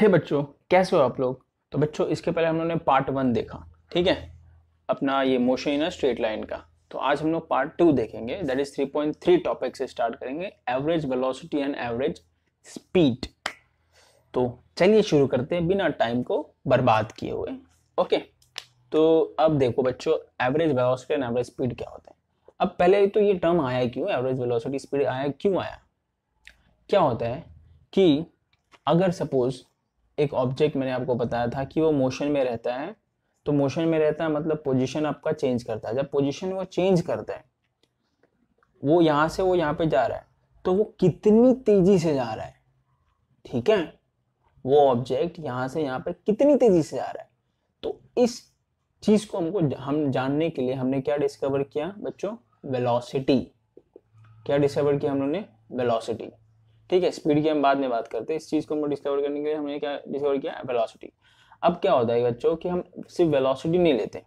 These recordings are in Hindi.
हे hey बच्चों कैसे हो आप लोग तो बच्चों इसके पहले हम लोगों ने पार्ट वन देखा ठीक है अपना ये मोशन इन स्ट्रेट लाइन का तो आज हम लोग पार्ट टू देखेंगे दैट इज 3.3 टॉपिक से स्टार्ट करेंगे average velocity and average speed तो चलिए शुरू करते हैं बिना टाइम को बर्बाद किए हुए ओके तो अब देखो बच्चों average velocity and average speed क्या होता है अब पहले तो ये टर्म आया क्यों एवरेज वेलोसिटी स्पीड आया क्यों आया क्या होता है कि अगर सपोज एक ऑब्जेक्ट मैंने आपको बताया था कि वो मोशन में रहता है तो मोशन में रहता है मतलब पोजीशन आपका चेंज करता है जब पोजीशन वो चेंज करता है वो यहाँ से वो यहाँ पे जा रहा है तो वो कितनी तेजी से जा रहा है ठीक है वो ऑब्जेक्ट यहाँ से यहाँ पे कितनी तेजी से जा रहा है तो इस चीज को हमको हम जानने के लिए हमने क्या डिस्कवर किया बच्चों वेलोसिटी क्या डिस्कवर किया हम लोगों ने वेलोसिटी ठीक है स्पीड की हम बाद में बात करते हैं इस चीज़ को हमको डिस्कवर करने के लिए हमने क्या डिस्कवर किया वेलोसिटी अब क्या होता है बच्चों कि हम सिर्फ वेलोसिटी नहीं लेते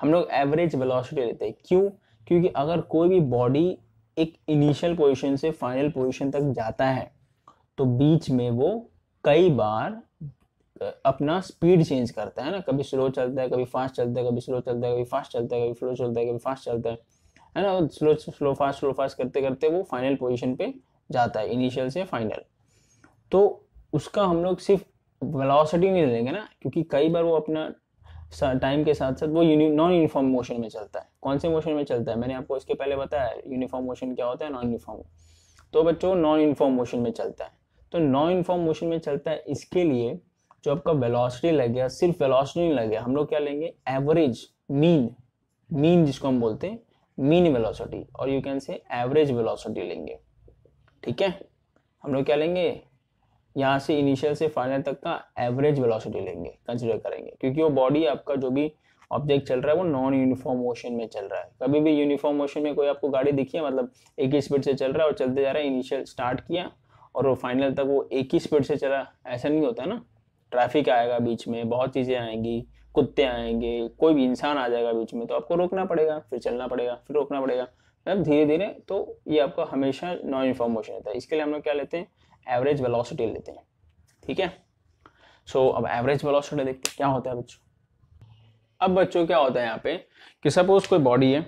हम लोग एवरेज वेलोसिटी लेते हैं क्यों क्योंकि अगर कोई भी बॉडी एक इनिशियल पोजीशन से फाइनल पोजीशन तक जाता है तो बीच में वो कई बार अपना स्पीड चेंज करता है ना कभी स्लो चलता है कभी फास्ट चलता है कभी स्लो चलता है कभी फास्ट चलता है कभी स्लो चलता है कभी फास्ट चलता है है ना slow slow fast slow fast करते करते वो फाइनल पोजिशन पे जाता है इनिशियल से फाइनल तो उसका हम लोग सिर्फ वेलोसिटी नहीं लेंगे ना क्योंकि कई बार वो अपना टाइम के साथ साथ वो नॉन यूनिफॉर्म मोशन में चलता है कौन से मोशन में चलता है मैंने आपको इसके पहले बताया यूनिफॉर्म मोशन क्या होता है नॉन यूनिफॉर्म तो बच्चों नॉन यूनिफॉर्म मोशन में चलता है तो नॉन यूनिफॉर्म मोशन में चलता है इसके लिए जो आपका वेलोसिटी लग गया सिर्फ वेलोसिटी नहीं लग गया हम लोग क्या लेंगे एवरेज मीन मीन जिसको हम बोलते हैं मीन वेलोसिटी और you can say average velocity लेंगे ठीक है हम लोग क्या लेंगे यहाँ से इनिशियल से फाइनल तक का एवरेज वेलोसिटी लेंगे कंसिडर करेंगे क्योंकि वो बॉडी आपका जो भी ऑब्जेक्ट चल रहा है वो नॉन यूनिफॉर्म मोशन में चल रहा है कभी भी यूनिफॉर्म मोशन में कोई आपको गाड़ी दिखी है मतलब एक ही स्पीड से चल रहा है और चलते जा रहा है इनिशियल स्टार्ट किया और वो फाइनल तक वो एक ही स्पीड से चला ऐसा नहीं होता ना ट्रैफिक आएगा बीच में बहुत चीज़ें आएंगी कुत्ते आएंगे कोई भी इंसान आ जाएगा बीच में तो आपको रोकना पड़ेगा फिर चलना पड़ेगा फिर रोकना पड़ेगा मतलब धीरे धीरे तो ये आपका हमेशा नॉन यूनिफॉर्म मोशन रहता है इसके लिए हम लोग क्या लेते हैं एवरेज वेलोसिटी लेते हैं ठीक है सो so, अब एवरेज वेलोसिटी देखते हैं क्या होता है बच्चों अब बच्चों क्या होता है यहाँ पे कि सपोज कोई बॉडी है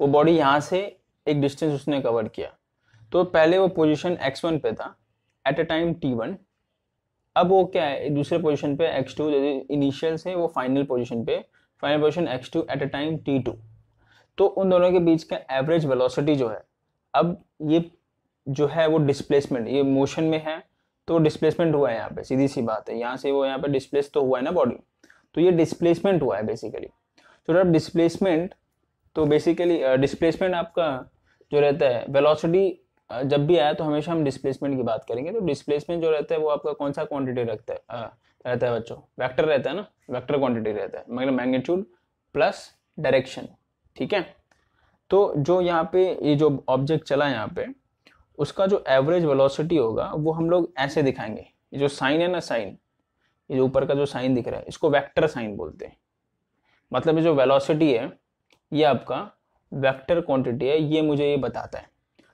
वो बॉडी यहाँ से एक डिस्टेंस उसने कवर किया तो पहले वो एक्स वन पे था एट अ टाइम वन अब वो क्या है दूसरे पोजिशन पे एक्स टू इनिशियल से वो फाइनल पोजिशन पे final position x two at a time t two तो उन दोनों के बीच का एवरेज वेलोसिटी जो है अब ये जो है वो डिस्प्लेसमेंट ये मोशन में है तो डिस्प्लेसमेंट हुआ है यहाँ पे सीधी सी बात है यहाँ से वो यहाँ पे डिस्प्लेस तो हुआ है ना बॉडी तो ये डिस्प्लेसमेंट हुआ है बेसिकली तो जब डिस्प्लेसमेंट तो बेसिकली डिस्प्लेसमेंट आपका जो रहता है वेलोसिटी जब भी आया तो हमेशा हम डिस्प्लेसमेंट की बात करेंगे तो डिस्प्लेसमेंट जो रहता है वो आपका कौन सा क्वांटिटी रखता है आ, रहता है बच्चों वेक्टर रहता है ना वेक्टर क्वांटिटी रहता है मतलब मैग्नीट्यूड प्लस डायरेक्शन ठीक है तो जो यहाँ पे ये जो ऑब्जेक्ट चला यहाँ पे उसका जो एवरेज वेलोसिटी होगा वो हम लोग ऐसे दिखाएंगे ये जो साइन है ना साइन ये जो ऊपर का जो साइन दिख रहा है इसको वेक्टर साइन बोलते हैं मतलब ये जो वेलोसिटी है ये आपका वेक्टर क्वांटिटी है ये मुझे ये बताता है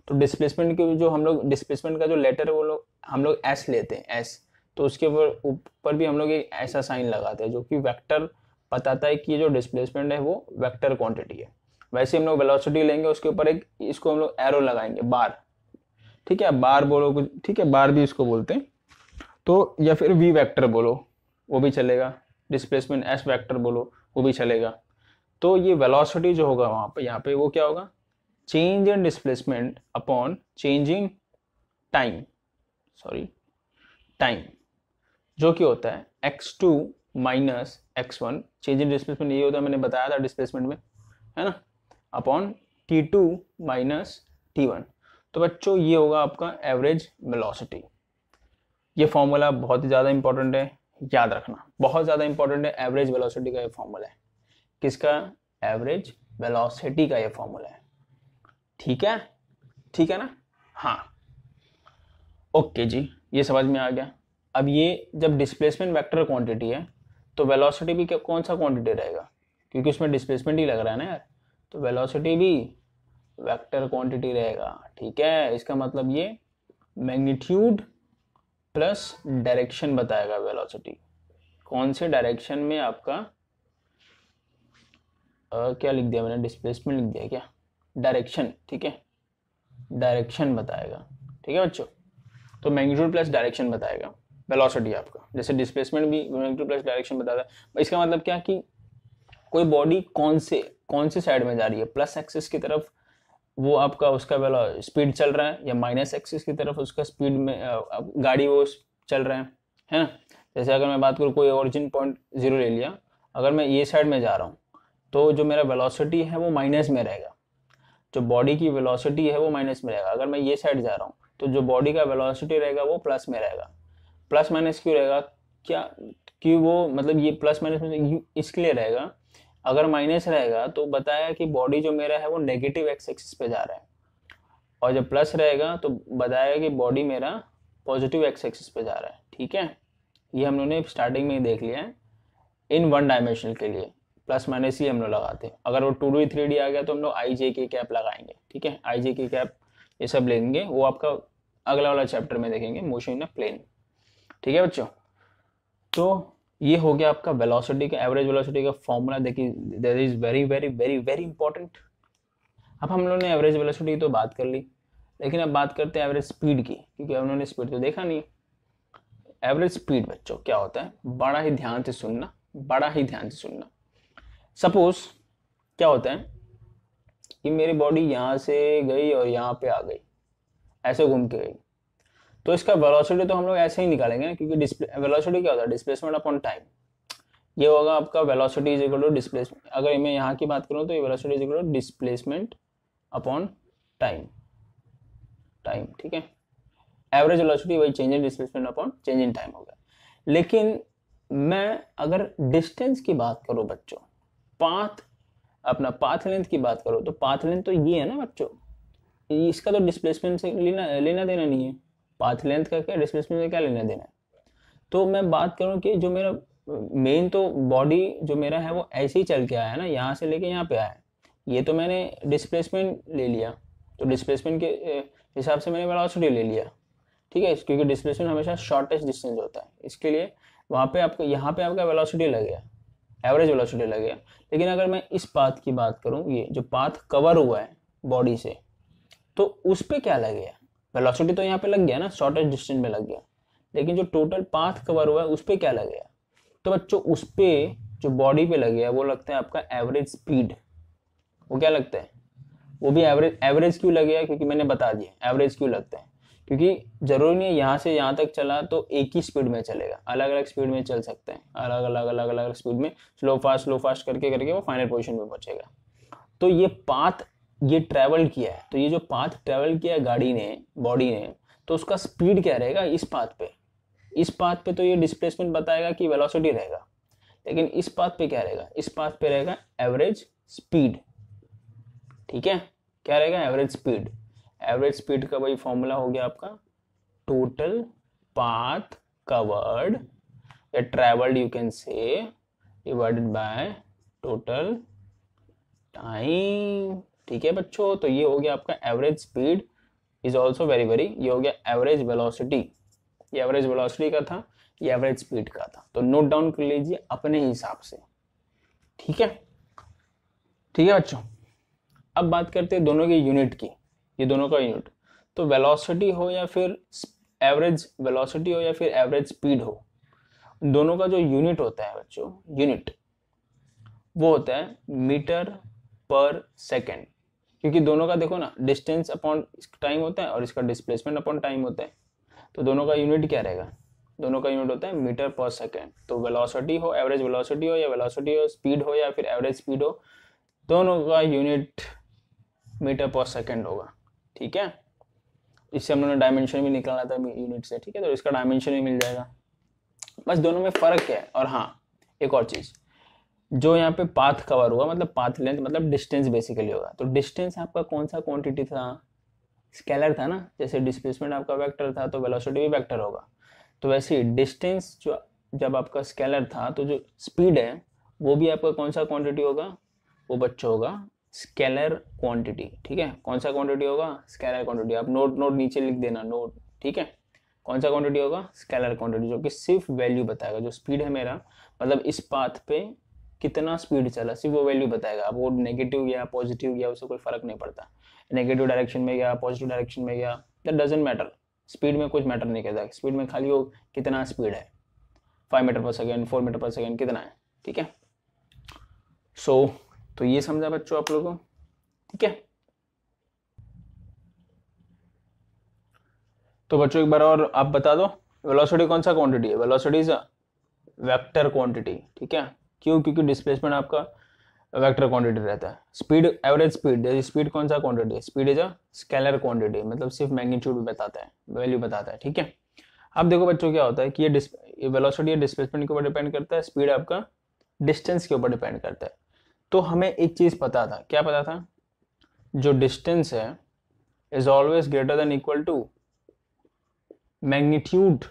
तो डिस्प्लेसमेंट के जो हम लोग डिस्प्लेसमेंट का जो लेटर है वो लोग हम लोग एस लेते हैं एस तो उसके ऊपर भी हम लोग एक ऐसा साइन लगाते हैं जो कि वैक्टर बताता है कि ये जो डिस्प्लेसमेंट है वो वेक्टर क्वांटिटी है वैसे हम लोग वेलोसिटी लेंगे उसके ऊपर एक इसको हम लोग एरो लगाएंगे बार ठीक है बार बोलो कुछ ठीक है बार भी इसको बोलते हैं तो या फिर वी वैक्टर बोलो वो भी चलेगा डिस्प्लेसमेंट एस वैक्टर बोलो वो भी चलेगा तो ये वेलोसिटी जो होगा वहाँ पर यहाँ पे वो क्या होगा change in displacement upon changing time sorry time जो कि होता है x two minus x one change in displacement ये होता है मैंने बताया था डिस्प्लेसमेंट में है ना upon T two minus T one तो बच्चों ये होगा आपका एवरेज वेलोसिटी ये फॉर्मूला बहुत ही ज़्यादा इंपॉर्टेंट है याद रखना बहुत ज़्यादा इंपॉर्टेंट है एवरेज वेलोसिटी का ये फॉर्मूला है किसका एवरेज वेलोसिटी का ये फॉर्मूला है ठीक है ठीक है ना हाँ ओके जी ये समझ में आ गया अब ये जब डिस्प्लेसमेंट वेक्टर क्वांटिटी है तो वेलोसिटी भी कौन सा क्वांटिटी रहेगा क्योंकि उसमें डिस्प्लेसमेंट ही लग रहा है ना यार तो वेलोसिटी भी वेक्टर क्वांटिटी रहेगा ठीक है इसका मतलब ये मैग्नीट्यूड प्लस डायरेक्शन बताएगा वेलोसिटी कौन से डायरेक्शन में आपका आ, क्या लिख दिया मैंने डिस्प्लेसमेंट लिख दिया क्या डायरेक्शन ठीक है डायरेक्शन बताएगा ठीक है बच्चों तो मैग्नीट्यूड प्लस डायरेक्शन बताएगा वेलोसिटी आपका जैसे डिस्प्लेसमेंट भी वेक्टर प्लस डायरेक्शन बताता है इसका मतलब क्या कि कोई बॉडी कौन से कौन से साइड में जा रही है प्लस एक्सिस की तरफ वो आपका उसका वेलो स्पीड चल रहा है या माइनस एक्सिस की तरफ उसका स्पीड में गाड़ी वो चल रहा है है ना जैसे अगर मैं बात करूँ कोई ओरिजिन पॉइंट जीरो ले लिया अगर मैं ये साइड में जा रहा हूँ तो जो मेरा वेलोसिटी है वो माइनस में रहेगा जो बॉडी की वेलोसिटी है वो माइनस में रहेगा अगर मैं ये साइड जा रहा हूँ तो जो बॉडी का वेलोसिटी रहेगा वो प्लस में रहेगा प्लस माइनस क्यों रहेगा क्या क्यों वो मतलब ये प्लस माइनस इसके लिए रहेगा अगर माइनस रहेगा तो बताया कि बॉडी जो मेरा है वो नेगेटिव एक्स एक्सिस पे जा रहा है और जब प्लस रहेगा तो बताया कि बॉडी मेरा पॉजिटिव एक्स एक्सिस पे जा रहा है ठीक है ये हम लोगों ने स्टार्टिंग में ही देख लिया है इन वन डायमेंशनल के लिए प्लस माइनस ही हम लोग लगाते हैं अगर वो टू डी थ्री डी आ गया तो हम लोग आई जे के कैप लगाएंगे ठीक है आई जे के कैप ये सब लेंगे वो आपका अगला वाला चैप्टर में देखेंगे मोशन इन अ प्लेन ठीक है बच्चों तो ये हो गया आपका वेलोसिटी का एवरेज वेलोसिटी का फॉर्मूला देखिए that is very very very very important अब हम लोगों ने एवरेज वेलोसिटी की तो बात कर ली लेकिन अब बात करते हैं एवरेज स्पीड की क्योंकि उन्होंने स्पीड तो देखा नहीं एवरेज स्पीड बच्चों क्या होता है बड़ा ही ध्यान से सुनना बड़ा ही ध्यान से सुनना सपोज क्या होता है कि मेरी बॉडी यहाँ से गई और यहाँ पे आ गई ऐसे घूम के गई तो इसका वेलोसिटी तो हम लोग ऐसे ही निकालेंगे ना क्योंकि वेलोसिटी क्या होता है डिस्प्लेसमेंट अपॉन टाइम ये होगा आपका velocity is equal to displacement अगर मैं यहाँ की बात करूँ तो ये velocity is equal to displacement upon time time ठीक है एवरेज वेलोसिटी वही change in displacement upon change in time होगा लेकिन मैं अगर डिस्टेंस की बात करूँ बच्चों पाथ अपना पाथ लेंथ की बात करो तो पाथ लेंथ तो ये है ना बच्चों इसका तो डिस्प्लेसमेंट से लेना लेना देना नहीं है पाथ लेंथ का क्या डिस्प्लेसमेंट का क्या लेना देना है तो मैं बात करूँ कि जो मेरा मेन तो बॉडी जो मेरा है वो ऐसे ही चल के आया है ना यहाँ से लेके यहाँ पे आया है ये तो मैंने डिस्प्लेसमेंट ले लिया तो डिस्प्लेसमेंट के हिसाब से मैंने वेलोसिटी ले लिया ठीक है क्योंकि डिस्प्लेसमेंट हमेशा शॉर्टेस्ट डिस्टेंस होता है इसके लिए वहाँ पे आपको यहाँ पे आपका वेलोसिटी लगेगा एवरेज वेलोसिटी गया लेकिन अगर मैं इस पाथ की बात करूँ ये जो पाथ कवर हुआ है बॉडी से तो उस पर क्या लगेगा वेलोसिटी तो यहाँ पे लग गया ना शॉर्टेस्ट डिस्टेंस में लग गया लेकिन जो टोटल पाथ कवर हुआ है उस पर क्या लग गया तो बच्चों उस पर जो बॉडी पे लग गया वो लगता है आपका एवरेज स्पीड वो क्या लगता है वो भी एवरेज एवरेज क्यों लगेगा क्योंकि मैंने बता दिया एवरेज क्यों लगता है क्योंकि जरूरी नहीं है यहाँ से यहाँ तक चला तो एक ही स्पीड में चलेगा अलग अलग स्पीड में चल सकते हैं अलग अलग अलग अलग स्पीड में स्लो फास्ट स्लो फास्ट करके करके वो फाइनल पोजिशन पर पहुंचेगा तो ये पाथ ये ट्रैवल किया है तो ये जो पाथ ट्रैवल किया है गाड़ी ने बॉडी ने तो उसका स्पीड क्या रहेगा इस पाथ पे इस पाथ पे तो ये डिस्प्लेसमेंट बताएगा कि वेलोसिटी रहेगा लेकिन इस पाथ पे क्या रहेगा इस पाथ पे रहेगा एवरेज स्पीड ठीक है क्या रहेगा एवरेज स्पीड एवरेज स्पीड का वही फॉर्मूला हो गया आपका टोटल पाथ कवर्ड या travelled you can say divided by total time ठीक है बच्चों तो ये हो गया आपका average speed is also very very ये हो गया एवरेज वेलोसिटी ये एवरेज वेलोसिटी का था ये एवरेज स्पीड का था तो नोट डाउन कर लीजिए अपने हिसाब से ठीक है ठीक है बच्चों अब बात करते हैं दोनों के यूनिट की ये दोनों का यूनिट तो वेलोसिटी हो या फिर एवरेज वेलोसिटी हो या फिर एवरेज स्पीड हो दोनों का जो यूनिट होता है बच्चों यूनिट वो होता है मीटर पर सेकेंड क्योंकि दोनों का देखो ना डिस्टेंस अपॉन टाइम होता है और इसका डिस्प्लेसमेंट अपॉन टाइम होता है तो दोनों का यूनिट क्या रहेगा दोनों का यूनिट होता है मीटर पर सेकेंड तो वेलोसिटी हो एवरेज वेलोसिटी हो या वेलोसिटी हो स्पीड हो या फिर एवरेज स्पीड हो दोनों का यूनिट मीटर पर सेकेंड होगा ठीक है इससे हम लोगों ने डायमेंशन भी निकाला था यूनिट से ठीक है तो इसका डायमेंशन भी मिल जाएगा बस दोनों में फ़र्क है और हाँ एक और चीज़ जो यहाँ पे पाथ कवर हुआ मतलब पाथ लेंथ मतलब डिस्टेंस बेसिकली होगा तो डिस्टेंस आपका कौन सा क्वांटिटी था स्केलर था ना जैसे डिस्प्लेसमेंट आपका वेक्टर था तो वेलोसिटी भी वेक्टर होगा तो वैसे ही डिस्टेंस जो जब आपका स्केलर था तो जो स्पीड है वो भी आपका कौन सा क्वांटिटी होगा वो बच्चों होगा स्केलर क्वांटिटी ठीक है कौन सा क्वांटिटी होगा स्केलर क्वांटिटी आप नोट नोट नीचे लिख देना नोट ठीक है कौन सा क्वांटिटी होगा स्केलर क्वांटिटी जो कि सिर्फ वैल्यू बताएगा जो स्पीड है मेरा मतलब इस पाथ पे कितना स्पीड चला सिर्फ वो वैल्यू बताएगा अब वो नेगेटिव गया पॉजिटिव गया उससे कोई फर्क नहीं पड़ता नेगेटिव डायरेक्शन में गया पॉजिटिव डायरेक्शन में गया दैट डजेंट मैटर स्पीड में कुछ मैटर नहीं करता स्पीड में खाली वो कितना स्पीड है five metre per second four metre per second कितना है ठीक है सो so, तो ये समझा बच्चों आप लोगों ठीक है तो बच्चों एक बार और आप बता दो वेलोसिटी कौन सा क्वांटिटी है वेलोसिटी इज वेक्टर क्वांटिटी ठीक है क्यों क्योंकि डिस्प्लेसमेंट आपका वेक्टर क्वांटिटी रहता है स्पीड एवरेज स्पीड स्पीड कौन सा क्वांटिटी है speed is a scalar quantity मतलब सिर्फ मैग्नीट्यूड बताता है वैल्यू बताता है ठीक है अब देखो बच्चों क्या होता है कि ये वेलोसिटी या डिस्प्लेसमेंट के ऊपर डिपेंड करता है स्पीड आपका डिस्टेंस के ऊपर डिपेंड करता है तो हमें एक चीज़ पता था क्या पता था जो डिस्टेंस है is always greater than equal to magnitude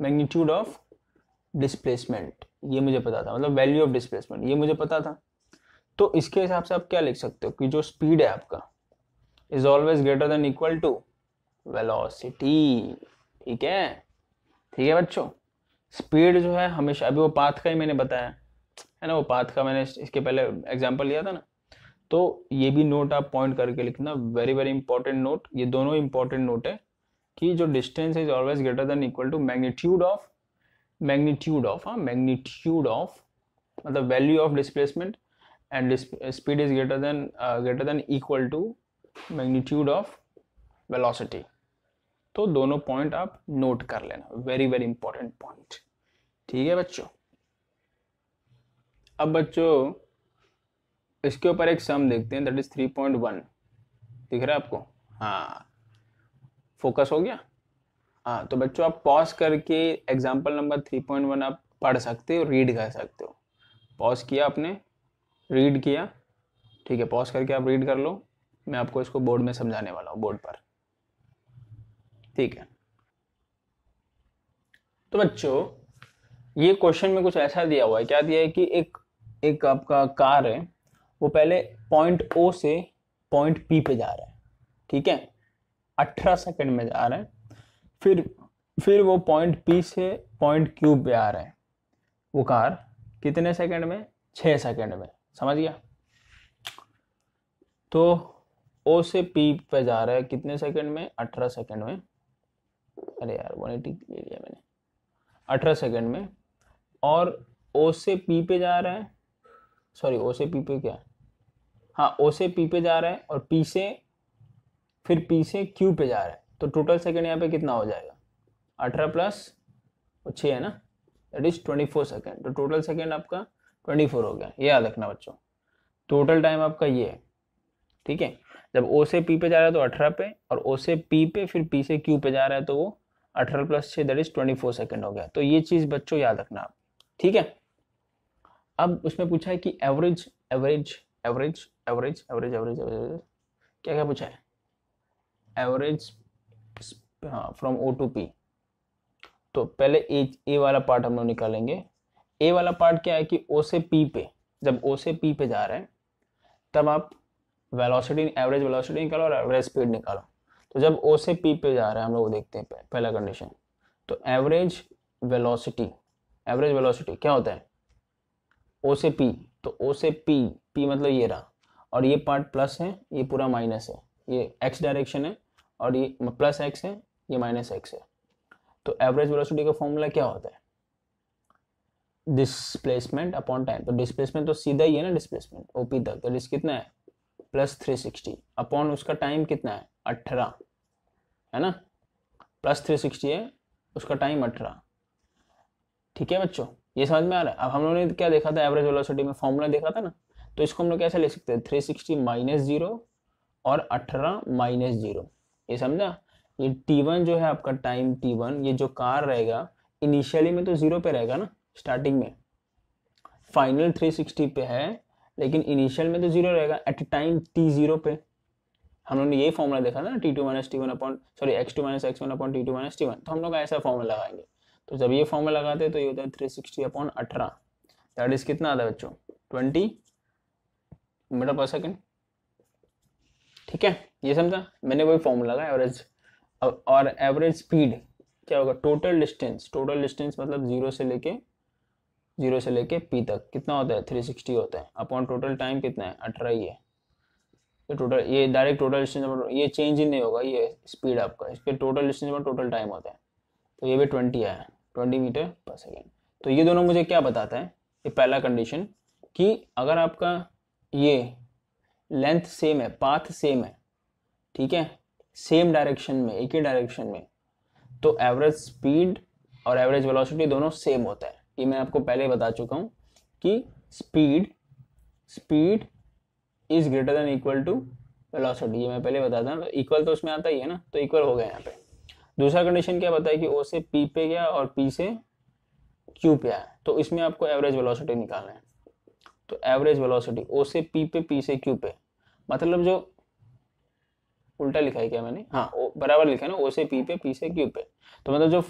magnitude of displacement ये मुझे पता था मतलब वैल्यू ऑफ डिस्प्लेसमेंट ये मुझे पता था तो इसके हिसाब से आप क्या लिख सकते हो कि जो स्पीड है आपका is always greater than equal to velocity ठीक है ठीक है बच्चों स्पीड जो है हमेशा अभी वो पाथ का ही मैंने बताया है ना वो पाथ का मैंने इसके पहले एग्जाम्पल लिया था ना तो ये भी नोट आप पॉइंट करके लिखना वेरी वेरी इंपॉर्टेंट नोट ये दोनों इंपॉर्टेंट नोट है कि जो distance is always greater than equal to magnitude of magnitude of हाँ मैग्नीट्यूड ऑफ मतलब value of displacement and speed is greater than greater than equal to magnitude of velocity तो दोनों पॉइंट आप नोट कर लेना वेरी वेरी इंपॉर्टेंट पॉइंट ठीक है बच्चों अब बच्चों इसके ऊपर एक सम देखते हैं that is three point one दिख रहा है आपको हाँ फोकस हो गया हाँ तो बच्चों आप पॉज करके example number three point one आप पढ़ सकते हो रीड कर सकते हो पॉज किया आपने रीड किया ठीक है पॉज करके आप रीड कर लो मैं आपको इसको बोर्ड में समझाने वाला हूँ बोर्ड पर ठीक है तो बच्चों ये क्वेश्चन में कुछ ऐसा दिया हुआ है क्या दिया है कि एक एक आपका कार है वो पहले पॉइंट ओ से पॉइंट पी पे जा रहा है ठीक है अठारह सेकंड में जा रहा है फिर फिर वो पॉइंट पी से पॉइंट क्यू पे आ रहे हैं वो कार कितने सेकंड में छः सेकंड में समझ गया तो ओ से पी पे जा रहा है कितने सेकंड में अठारह सेकंड में अरे यार वन एटी ले लिया मैंने अठारह सेकंड में और ओ से पी पे जा रहा है सॉरी ओ से पी पे क्या हाँ ओ से पी पे जा रहा है और पी से फिर पी से क्यू पे जा रहा है तो टोटल सेकेंड यहाँ पे कितना हो जाएगा अठारह प्लस छः है ना that is twenty four second तो टोटल सेकेंड आपका ट्वेंटी फोर हो गया ये याद रखना बच्चों टोटल टाइम आपका ये है ठीक है जब ओ से पी पे जा रहा है तो अठारह पे और ओ से पी पे फिर पी से क्यू पे जा रहा है तो वो अठारह प्लस छः that is twenty four second हो गया तो ये चीज़ बच्चों याद रखना आप ठीक है अब उसमें पूछा है कि average average average average average average average क्या क्या पूछा है एवरेज हाँ फ्रॉम ओ टू पी तो पहले ए ए वाला पार्ट हम लोग निकालेंगे ए वाला पार्ट क्या है कि ओ से पी पे जब ओ से पी पे जा रहे हैं तब आप वेलोसिटी एवरेज वेलोसिटी निकालो और एवरेज स्पीड निकालो तो जब ओ से पी पे जा रहे हैं हम लोग देखते हैं पहला कंडीशन तो एवरेज वेलोसिटी एवरेज वेलोसिटी क्या होता है ओ से पी तो ओ से पी पी मतलब ये रहा और ये पार्ट प्लस है ये पूरा माइनस है ये एक्स डायरेक्शन है और ये प्लस एक्स है ये माइनस एक्स है तो एवरेज वेलोसिटी का फॉर्मूला क्या होता है डिस्प्लेसमेंट अपॉन टाइम तो डिस्प्लेसमेंट तो सीधा ही है ना डिस्प्लेसमेंट ओपी तक तो डिस्क कितना है प्लस थ्री सिक्सटी अपॉन उसका टाइम कितना है अट्ठारह है ना प्लस थ्री सिक्सटी है उसका टाइम अठारह ठीक है बच्चों ये समझ में आ रहा है अब हम लोगों ने क्या देखा था एवरेज वेलोसिटी में फॉर्मूला देखा था ना तो इसको हम लोग कैसे ले सकते हैं थ्री सिक्सटी माइनस जीरो और अठारह माइनस जीरो ये समझा ये T1 जो है आपका टाइम T1 ये जो कार रहेगा इनिशियली में तो जीरो पे रहेगा ना स्टार्टिंग में फाइनल 360 पे है लेकिन इनिशियल में तो जीरो रहेगा एट टाइम टी जीरो पे हम लोग ने ये फॉर्मूला देखा था ना t two minus T one upon sorry x two minus x one upon T two minus T one तो हम लोग ऐसा फॉर्मूला लगाएंगे तो जब ये फॉर्मूला लगाते हैं तो ये होता है थ्री सिक्सटी अपॉन अठारह दैट इज कितना आता है बच्चों ट्वेंटी मीटर पर सेकेंड ठीक है ये समझा मैंने वही फॉर्मूला लगाया एवरेज और एवरेज स्पीड क्या होगा टोटल डिस्टेंस टोटल डिस्टेंस मतलब जीरो से लेके जीरो से लेके पी तक कितना होता है थ्री सिक्सटी होता है अपॉन टोटल टाइम कितना है अठारह ही है तो टोटल ये डायरेक्ट टोटल डिस्टेंस ये चेंज ही नहीं होगा ये स्पीड आपका इसके टोटल डिस्टेंस में टोटल टाइम होता है तो ये भी ट्वेंटी आया ट्वेंटी मीटर पर सेकेंड तो ये दोनों मुझे क्या बताता है ये पहला कंडीशन कि अगर आपका ये लेंथ सेम है पाथ सेम है ठीक है सेम डायरेक्शन में एक ही डायरेक्शन में तो एवरेज स्पीड और एवरेज वेलोसिटी दोनों सेम होता है ये मैं आपको पहले बता चुका हूँ कि speed speed is greater than equal to velocity ये मैं पहले बताता हूँ इक्वल तो उसमें आता ही है ना तो इक्वल हो गया यहाँ पे दूसरा कंडीशन क्या बताया कि ओ से पी पे गया और पी से क्यू पे आया तो इसमें आपको एवरेज वेलोसिटी निकालना है तो एवरेज वेलोसिटी ओ से पी पे पी से क्यू पे मतलब जो उल्टा लिखा है क्या मैंने हाँ ओ, बराबर लिखा है ना ओ से पी पे पी से क्यू पे तो मतलब जो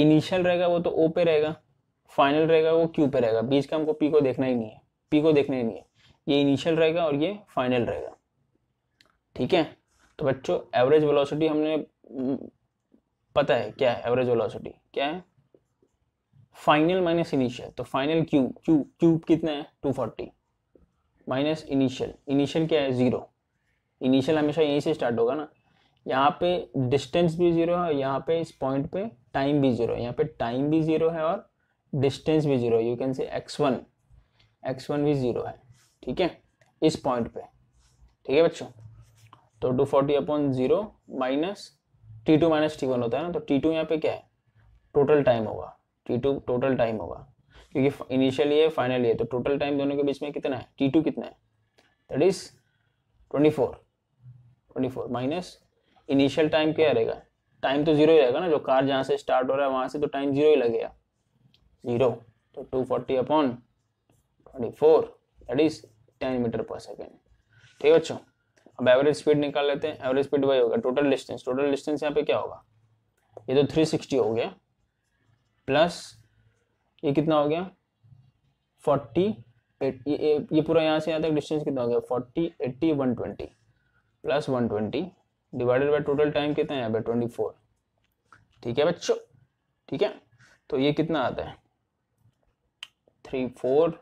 इनिशियल रहेगा वो तो ओ पे रहेगा फाइनल रहेगा वो क्यू पे रहेगा बीच का हमको पी को देखना ही नहीं है पी को देखना ही नहीं है ये इनिशियल रहेगा और ये फाइनल रहेगा ठीक है तो बच्चों एवरेज वेलोसिटी हमने पता है क्या है एवरेज वेलोसिटी क्या है फाइनल माइनस इनिशियल तो फाइनल क्यू क्यू क्यूब कितना है two forty minus initial initial क्या है जीरो इनिशियल हमेशा यहीं से स्टार्ट होगा ना यहाँ पे डिस्टेंस भी ज़ीरो है और यहाँ पे इस पॉइंट पे टाइम भी ज़ीरो है यहाँ पे टाइम भी ज़ीरो है और डिस्टेंस भी ज़ीरो है you can say x one x one भी ज़ीरो है ठीक है इस पॉइंट पे ठीक है बच्चों तो two forty upon zero minus t two minus T one होता है ना तो टी टू यहाँ पे क्या है टोटल टाइम होगा टी टू टोटल टाइम होगा क्योंकि इनिशियल ये फाइनल ये तो टोटल टाइम दोनों के बीच में कितना है टी टू कितना है that is twenty four twenty four minus initial time क्या रहेगा टाइम तो जीरो ही रहेगा ना जो कार जहाँ से स्टार्ट हो रहा है वहाँ से तो टाइम जीरो ही लगेगा जीरो तो two forty upon twenty four that is ten metre per second ठीक है अच्छा अब एवरेज स्पीड निकाल लेते हैं एवरेज स्पीड वही होगा टोटल डिस्टेंस टोटल डिस्टेंस यहाँ पे क्या होगा ये तो थ्री सिक्सटी हो गया प्लस ये कितना हो गया फोर्टी एट ये ये पूरा यहाँ से यहाँ तक डिस्टेंस कितना हो गया forty eighty one twenty plus one twenty divided by total time कितना है बाई ट्वेंटी फोर ठीक है बच्चों ठीक है तो ये कितना आता है three four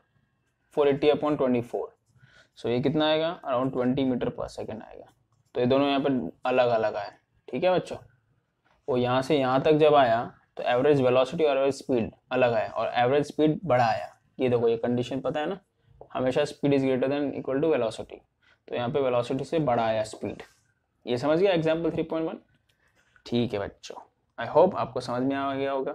four eighty upon twenty four so ये कितना आएगा around twenty metre per second आएगा तो ये दोनों यहाँ पर अलग अलग आए ठीक है बच्चों वो यहाँ से यहाँ तक जब आया तो एवरेज वेलोसिटी और एवरेज स्पीड अलग आया और एवरेज स्पीड बढ़ा आया ये देखो ये कंडीशन पता है ना हमेशा speed is greater than equal to velocity तो यहाँ पे वेलोसिटी से बड़ा आया स्पीड ये समझ गया एग्जाम्पल थ्री पॉइंट वन ठीक है बच्चों आई होप आपको समझ में आ गया होगा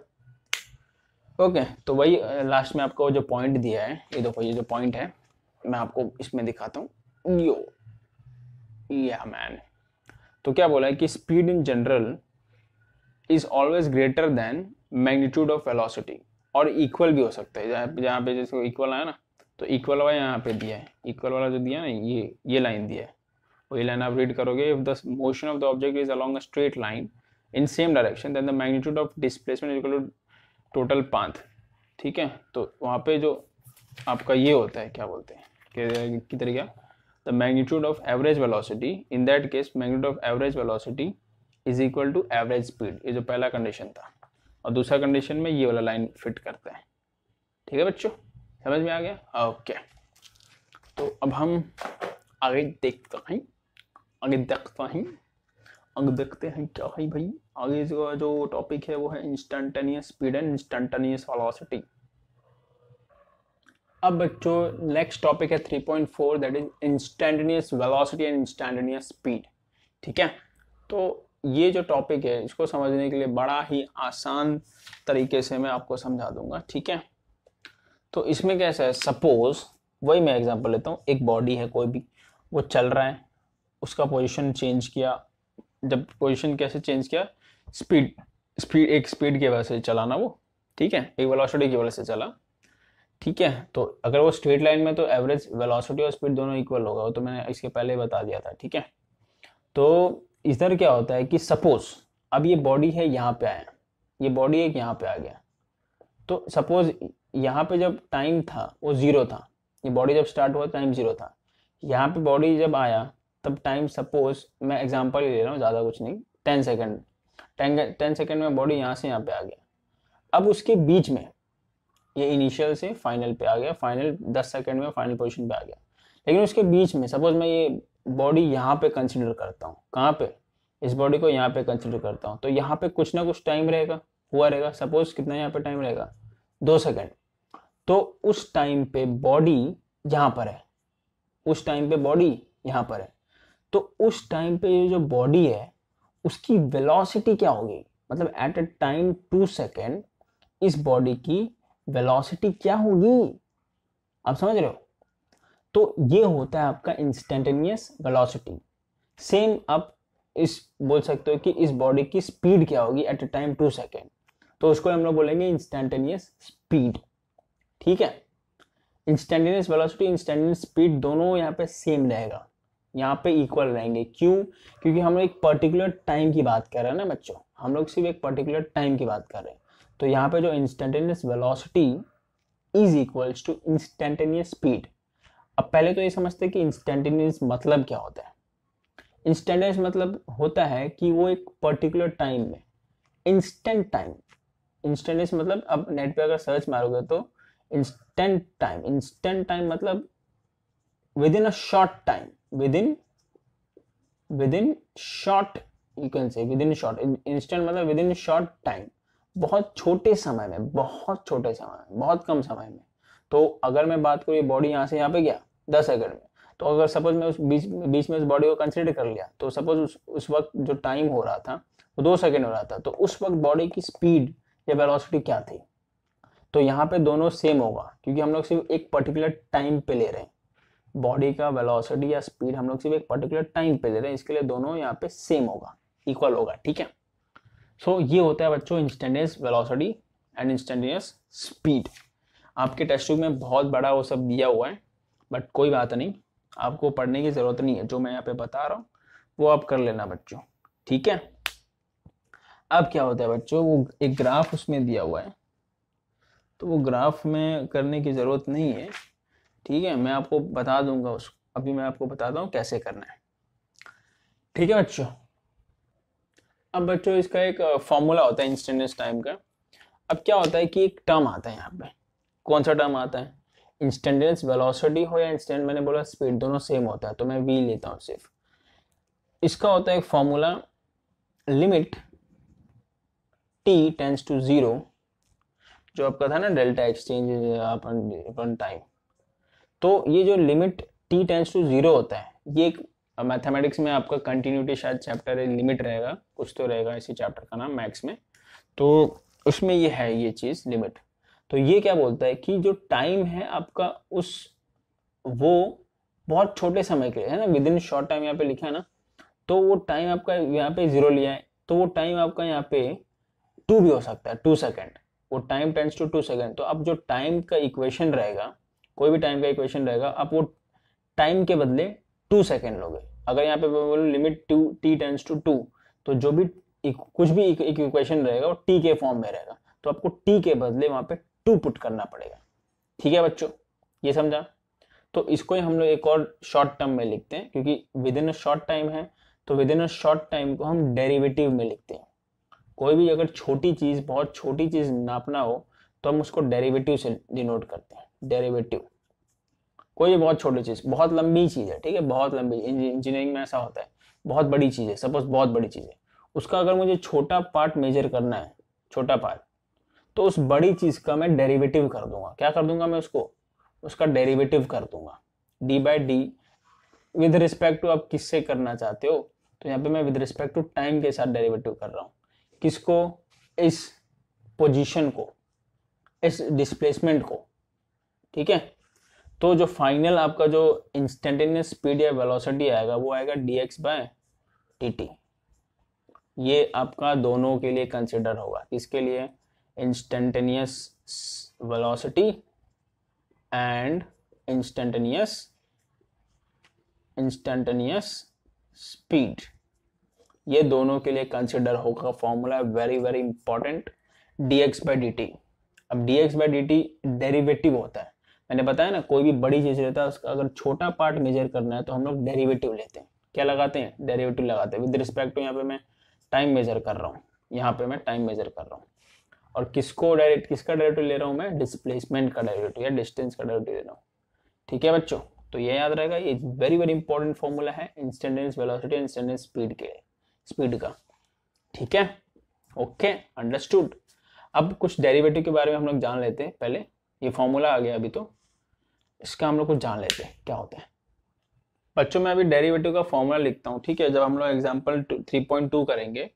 ओके okay, तो वही लास्ट में आपको जो पॉइंट दिया है ये देखो ये जो पॉइंट है मैं आपको इसमें दिखाता हूँ यो या मैन तो क्या बोला है कि speed in general is always greater than magnitude of velocity और इक्वल भी हो सकता है जहाँ पे जैसे इक्वल आया ना तो इक्वल वाला यहाँ पे दिया है इक्वल वाला जो दिया ना ये ये लाइन दिया है वही लाइन आप रीड करोगे if the motion of the object is along a straight line in same direction then the magnitude of displacement equal to total path ठीक है तो वहाँ पे जो आपका ये होता है क्या बोलते हैं कि तरीका the magnitude of average velocity in that case magnitude of average velocity is equal to average speed ये जो पहला कंडीशन था और दूसरा कंडीशन में ये वाला लाइन फिट करता है ठीक है बच्चों समझ में आ गया ओके तो अब हम आगे देखते हैं आगे देखते हैं आगे देखते हैं क्या है भाई आगे इसका जो टॉपिक है वो है instantaneous speed and instantaneous velocity अब बच्चों नेक्स्ट टॉपिक है 3.4 that is instantaneous velocity and instantaneous speed ठीक है तो ये जो टॉपिक है इसको समझने के लिए बड़ा ही आसान तरीके से मैं आपको समझा दूंगा ठीक है तो इसमें कैसा है सपोज वही मैं एग्जांपल लेता हूँ एक बॉडी है कोई भी वो चल रहा है उसका पोजीशन चेंज किया जब पोजीशन कैसे चेंज किया स्पीड स्पीड एक स्पीड की वजह से चला ना वो ठीक है एक वेलोसिटी की वजह से चला ठीक है तो अगर वो स्ट्रेट लाइन में तो एवरेज वेलोसिटी और स्पीड दोनों इक्वल होगा वो तो मैंने इसके पहले बता दिया था ठीक है तो इधर क्या होता है कि सपोज अब ये बॉडी है यहाँ पे आया ये बॉडी एक यहाँ पे आ गया तो सपोज यहाँ पे जब टाइम था वो ज़ीरो था ये बॉडी जब स्टार्ट हुआ टाइम ज़ीरो था यहाँ पे बॉडी जब आया तब टाइम सपोज मैं एग्जांपल ले रहा हूँ ज़्यादा कुछ नहीं ten second ten ten second में बॉडी यहाँ से यहाँ पे आ गया अब उसके बीच में ये इनिशियल से फाइनल पे आ गया फाइनल दस सेकेंड में फाइनल पोजिशन पे आ गया लेकिन उसके बीच में सपोज मैं ये बॉडी यहाँ पे कंसिडर करता हूँ कहाँ पे इस बॉडी को यहाँ पे कंसिडर करता हूँ तो यहाँ पे कुछ ना कुछ टाइम रहेगा हुआ रहेगा सपोज कितना यहाँ पे टाइम रहेगा दो सेकेंड तो उस टाइम पे बॉडी यहां पर है उस टाइम पे बॉडी यहां पर है तो उस टाइम पे जो बॉडी है उसकी वेलोसिटी क्या होगी मतलब at a time two second इस बॉडी की वेलोसिटी क्या होगी आप समझ रहे हो तो ये होता है आपका इंस्टेंटेनियस वेलोसिटी सेम आप इस बोल सकते हो कि इस बॉडी की स्पीड क्या होगी at a time two second तो उसको हम लोग बोलेंगे इंस्टेंटेनियस स्पीड ठीक है इंस्टेंटेनियस वेलोसिटी इंस्टेंटेनियस स्पीड दोनों यहाँ पे सेम रहेगा यहाँ पे इक्वल रहेंगे क्यों क्योंकि हम लोग एक पर्टिकुलर टाइम की बात कर रहे हैं ना बच्चों हम लोग सिर्फ एक पर्टिकुलर टाइम की बात कर रहे हैं तो यहाँ पे जो instantaneous velocity is equals to instantaneous speed अब पहले तो ये समझते हैं कि इंस्टेंटेनियस मतलब क्या होता है इंस्टेंटेनियस मतलब होता है कि वो एक पर्टिकुलर टाइम में इंस्टेंट टाइम इंस्टेंटेनियस मतलब अब नेट पर अगर सर्च मारोगे तो इंस्टेंट टाइम इंस्टेंट टाइम मतलब within a short time within within short you can say within short instant मतलब विद इन शॉर्ट टाइम बहुत छोटे समय में बहुत छोटे समय में बहुत कम समय में तो अगर मैं बात करूँ ये बॉडी यहाँ से यहाँ पे गया दस सेकंड में तो अगर सपोज मैं उस बीच बीच में उस बॉडी को कंसिडर कर लिया तो सपोज उस उस वक्त जो टाइम हो रहा था वो दो सेकेंड हो रहा था तो उस वक्त बॉडी की स्पीड या वेलोसिटी क्या थी तो यहाँ पे दोनों सेम होगा क्योंकि हम लोग सिर्फ एक पर्टिकुलर टाइम पे ले रहे हैं बॉडी का वेलोसिटी या स्पीड हम लोग सिर्फ एक पर्टिकुलर टाइम पे ले रहे हैं इसके लिए दोनों यहाँ पे सेम होगा इक्वल होगा ठीक है सो so, ये होता है बच्चों instantaneous velocity and instantaneous speed आपके टेस्ट बुक में बहुत बड़ा वो सब दिया हुआ है बट कोई बात नहीं आपको पढ़ने की ज़रूरत नहीं है जो मैं यहाँ पे बता रहा हूँ वो आप कर लेना बच्चों ठीक है अब क्या होता है बच्चों वो एक ग्राफ उसमें दिया हुआ है तो वो ग्राफ में करने की ज़रूरत नहीं है ठीक है मैं आपको बता दूंगा उसको अभी मैं आपको बताता हूँ कैसे करना है ठीक है बच्चों अब बच्चों इसका एक फॉर्मूला होता है इंस्टेंटेस टाइम का अब क्या होता है कि एक टर्म आता है यहाँ पे कौन सा टर्म आता है इंस्टेंटेनियस वेलोसिटी हो या इंस्टेंट मैंने बोला स्पीड दोनों सेम होता है तो मैं वी लेता हूँ सिर्फ इसका होता है एक formula limit t tends to zero जो आपका था ना डेल्टा एक्सचेंज अपन टाइम तो ये जो limit t tends to zero होता है ये एक मैथमेटिक्स में आपका कंटिन्यूटी शायद चैप्टर है लिमिट रहेगा कुछ तो रहेगा इसी चैप्टर का नाम मैक्स में तो उसमें ये है ये चीज़ लिमिट तो ये क्या बोलता है कि जो टाइम है आपका उस वो बहुत छोटे समय के लिए है ना विद इन शॉर्ट टाइम यहाँ पे लिखा है ना तो वो टाइम आपका यहाँ पे जीरो लिया है तो वो टाइम आपका यहाँ पे टू भी हो सकता है टू सेकेंड वो time tends to two second तो अब जो टाइम का इक्वेशन रहेगा कोई भी टाइम का इक्वेशन रहेगा आप वो टाइम के बदले टू सेकेंड लोगे अगर यहाँ पे बोलो limit to t tends to two तो जो भी कुछ भी एक इक्वेशन रहेगा वो टी के फॉर्म में रहेगा तो आपको टी के बदले वहाँ पे टू पुट करना पड़ेगा ठीक है बच्चों ये समझा तो इसको ही हम लोग एक और शॉर्ट टर्म में लिखते हैं क्योंकि within a short time है तो within a short time को हम डेरिवेटिव में लिखते हैं कोई भी अगर छोटी चीज़ बहुत छोटी चीज़ नापना हो तो हम उसको डेरिवेटिव से डिनोट करते हैं डेरिवेटिव कोई बहुत छोटी चीज़ बहुत लंबी चीज़ है ठीक है बहुत लंबी इंजीनियरिंग में ऐसा होता है बहुत बड़ी चीज़ है सपोज बहुत बड़ी चीज़ है उसका अगर मुझे छोटा पार्ट मेजर करना है छोटा पार्ट तो उस बड़ी चीज़ का मैं डेरिवेटिव कर दूंगा क्या कर दूंगा मैं उसको उसका डेरिवेटिव कर दूंगा d by d with respect to आप किससे करना चाहते हो तो यहाँ पे मैं विद रिस्पेक्ट टू टाइम के साथ डेरिवेटिव कर रहा हूँ किसको इस पोजीशन को इस डिस्प्लेसमेंट को ठीक है तो जो फाइनल आपका जो इंस्टेंटेनियस स्पीड या वेलोसिटी आएगा वो आएगा d x by T t ये आपका दोनों के लिए कंसिडर होगा किसके लिए instantaneous velocity and instantaneous instantaneous speed ये दोनों के लिए कंसिडर होगा formula very very important d x by D t अब d x by D t derivative होता है मैंने बताया ना कोई भी बड़ी चीज़ रहता है उसका अगर छोटा पार्ट मेजर करना है तो हम लोग डेरिवेटिव लेते हैं क्या लगाते हैं डेरिवेटिव लगाते हैं विद रिस्पेक्ट टू यहाँ पे मैं टाइम मेजर कर रहा हूँ यहाँ पे मैं टाइम मेजर कर रहा हूँ और किसको डायरेक्ट किसका डायरेक्टिव ले रहा हूँ मैं डिस्प्लेसमेंट का डायरेक्टिव या डिस्टेंस का डायरेक्टिव ले रहा हूँ ठीक है बच्चों तो ये याद रहेगा ये वेरी वेरी इंपॉर्टेंट फॉर्मूला है इंस्टेंटेनियस वेलोसिटी इंस्टेंटेनियस स्पीड के लिए स्पीड का ठीक है ओके अंडरस्टूड अब कुछ डेरिवेटिव के बारे में हम लोग जान लेते हैं पहले ये फॉर्मूला आ गया अभी तो इसका हम लोग कुछ जान लेते हैं क्या होता है बच्चों मैं अभी डेरिवेटिव का फॉर्मूला लिखता हूँ ठीक है जब हम लोग एग्जाम्पल थ्री पॉइंट टू करेंगे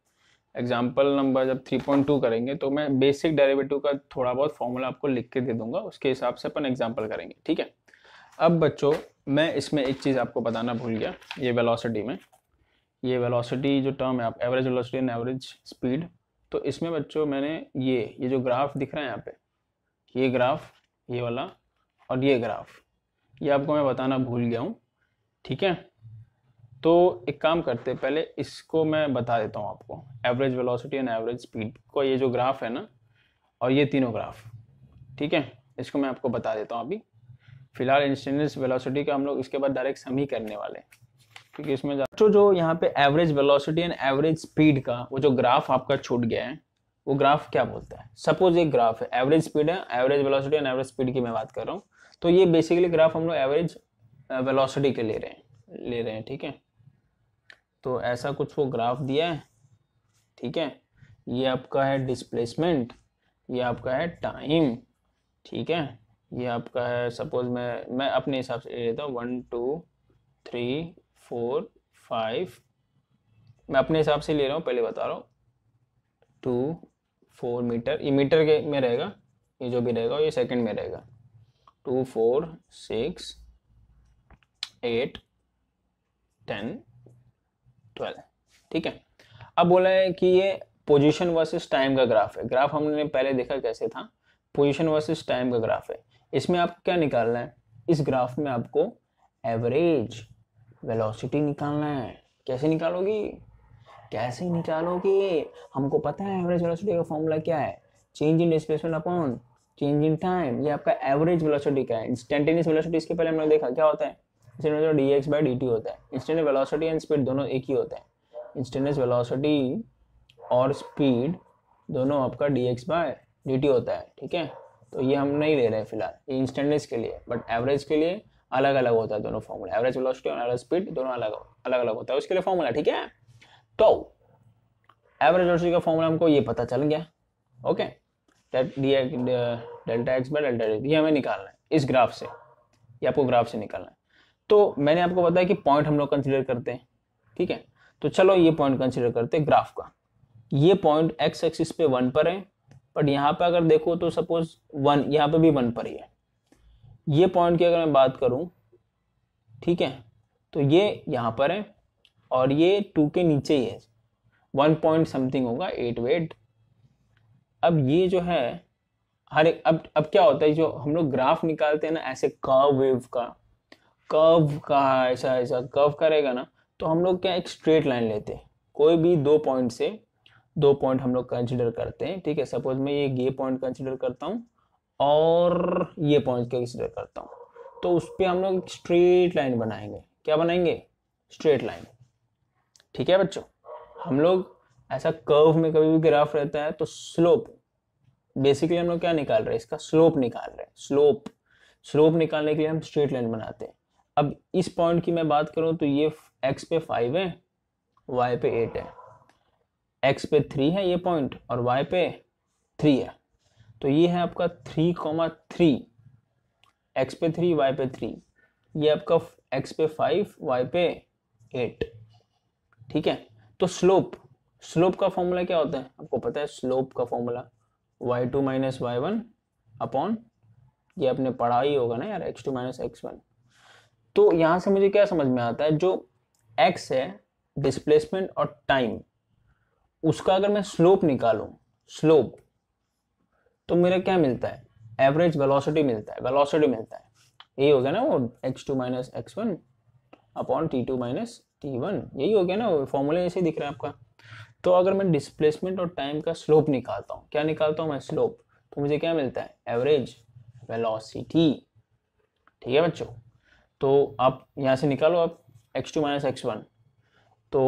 एग्जाम्पल नंबर जब थ्री पॉइंट टू करेंगे तो मैं बेसिक डेरिवेटिव का थोड़ा बहुत फॉर्मूला आपको लिख के दे दूंगा उसके हिसाब से अपन एग्जाम्पल करेंगे ठीक है अब बच्चों मैं इसमें एक चीज़ आपको बताना भूल गया ये वेलोसिटी में ये वेलोसिटी जो टर्म है आप average velocity and average speed तो इसमें बच्चों मैंने ये ये जो ग्राफ दिख रहा है यहाँ पे ये ग्राफ ये वाला और ये ग्राफ ये आपको मैं बताना भूल गया हूँ ठीक है तो एक काम करते हैं पहले इसको मैं बता देता हूँ आपको average velocity and average speed को ये जो ग्राफ है ना और ये तीनों ग्राफ ठीक है इसको मैं आपको बता देता हूँ अभी फिलहाल इंस्टेंस वेलोसिटी का हम लोग इसके बाद डायरेक्ट सम ही करने वाले हैं क्योंकि इसमें तो जो यहाँ पे average velocity and average speed का वो जो ग्राफ आपका छूट गया है वो ग्राफ क्या बोलता है सपोज ये ग्राफ है एवरेज स्पीड है average velocity and average speed की मैं बात कर रहा हूँ तो ये बेसिकली ग्राफ हम लोग एवरेज वेलोसिटी के ले रहे हैं ले रहे हैं ठीक है तो ऐसा कुछ वो ग्राफ दिया है ठीक है ये आपका है डिस्प्लेसमेंट ये आपका है टाइम ठीक है ये आपका है सपोज मैं मैं अपने हिसाब से लेता हूँ one two three four five मैं अपने हिसाब से ले रहा हूँ पहले बता रहा हूँ टू फोर मीटर ये मीटर के में रहेगा ये जो भी रहेगा ये सेकंड में रहेगा two four six eight ten twelve ठीक है अब बोला है कि ये पोजीशन वर्सेस टाइम का ग्राफ है ग्राफ हमने पहले देखा कैसे था पोजीशन वर्सेस टाइम का ग्राफ है इसमें आपको क्या निकालना है इस ग्राफ में आपको एवरेज वेलोसिटी निकालना है कैसे निकालोगी कैसे निकालोगी हमको पता है एवरेज वेलोसिटी का फॉर्मूला क्या है change in displacement upon change in time ये आपका एवरेज वेलोसिटी का है इंस्टेंटेनियस वेलोसिटी इसके पहले हमने देखा क्या होता है instant d x by D t होता है इंस्टेंट वेलोसिटी एंड स्पीड दोनों एक ही होता है इंस्टेंटेनियस वेलोसिटी और स्पीड दोनों आपका d x by D t होता है ठीक है तो ये हम नहीं ले रहे हैं फिलहाल ये इंस्टेंटेनियस के लिए बट एवरेज के लिए अलग अलग होता है दोनों फॉर्मूला एवरेज वेलोसिटी और एवरेज स्पीड दोनों अलग अलग अलग होता है उसके लिए फॉर्मूला ठीक है तो एवरेज वेलोसिटी का फॉर्मूला हमको ये पता चल गया okay delta x by delta ये हमें निकालना है इस ग्राफ से ये आपको ग्राफ से निकालना है तो मैंने आपको बताया कि पॉइंट हम लोग कंसिडर करते हैं ठीक है तो चलो ये पॉइंट कंसिडर करते हैं ग्राफ का ये पॉइंट एक्स एक्सिस पे वन पर है बट यहाँ पे अगर देखो तो सपोज वन यहाँ पे भी वन पर ही है ये पॉइंट की अगर मैं बात करूँ ठीक है तो ये यहाँ पर है और ये टू के नीचे ही है वन पॉइंट समथिंग होगा एट वेट अब ये जो है हर एक अब अब क्या होता है जो हम लोग ग्राफ निकालते हैं ना ऐसे कर्व वेव का कर्व का ऐसा ऐसा कर्व करेगा ना तो हम लोग क्या एक स्ट्रेट लाइन लेते हैं कोई भी दो पॉइंट से दो पॉइंट हम लोग कंसिडर करते हैं ठीक है सपोज मैं ये ये पॉइंट कंसिडर करता हूँ और ये पॉइंट कंसिडर करता हूँ तो उस पर हम लोग स्ट्रेट लाइन बनाएंगे क्या बनाएंगे स्ट्रेट लाइन ठीक है बच्चों हम लोग ऐसा कर्व में कभी भी ग्राफ रहता है तो स्लोप बेसिकली हम लोग क्या निकाल रहे हैं इसका स्लोप निकाल रहे हैं स्लोप स्लोप निकालने के लिए हम स्ट्रेट लाइन बनाते हैं अब इस पॉइंट की मैं बात करूं तो ये एक्स पे फाइव है वाई पे एट है एक्स पे थ्री है ये पॉइंट और वाई पे थ्री है तो ये है आपका थ्री कॉमा थ्री एक्स पे थ्री वाई पे थ्री ये आपका एक्स पे फाइव वाई पे एट ठीक है तो स्लोप स्लोप का फॉर्मूला क्या होता है आपको पता है स्लोप का formula y two minus y one upon ये आपने पढ़ा ही होगा ना यार x two minus x one तो यहाँ से मुझे क्या समझ में आता है जो एक्स है डिस्प्लेसमेंट और टाइम उसका अगर मैं स्लोप निकालूँ स्लोप तो मेरा क्या मिलता है एवरेज वेलोसिटी मिलता है वेलोसिटी मिलता है यही हो गया ना वो x two minus x one upon T two minus T one यही हो गया ना वो फॉर्मूला ऐसे दिख रहा है आपका तो अगर मैं डिस्प्लेसमेंट और टाइम का स्लोप निकालता हूँ क्या निकालता हूँ मैं स्लोप तो मुझे क्या मिलता है एवरेज वेलोसिटी ठीक है बच्चों तो आप यहाँ से निकालो आप x two minus x one तो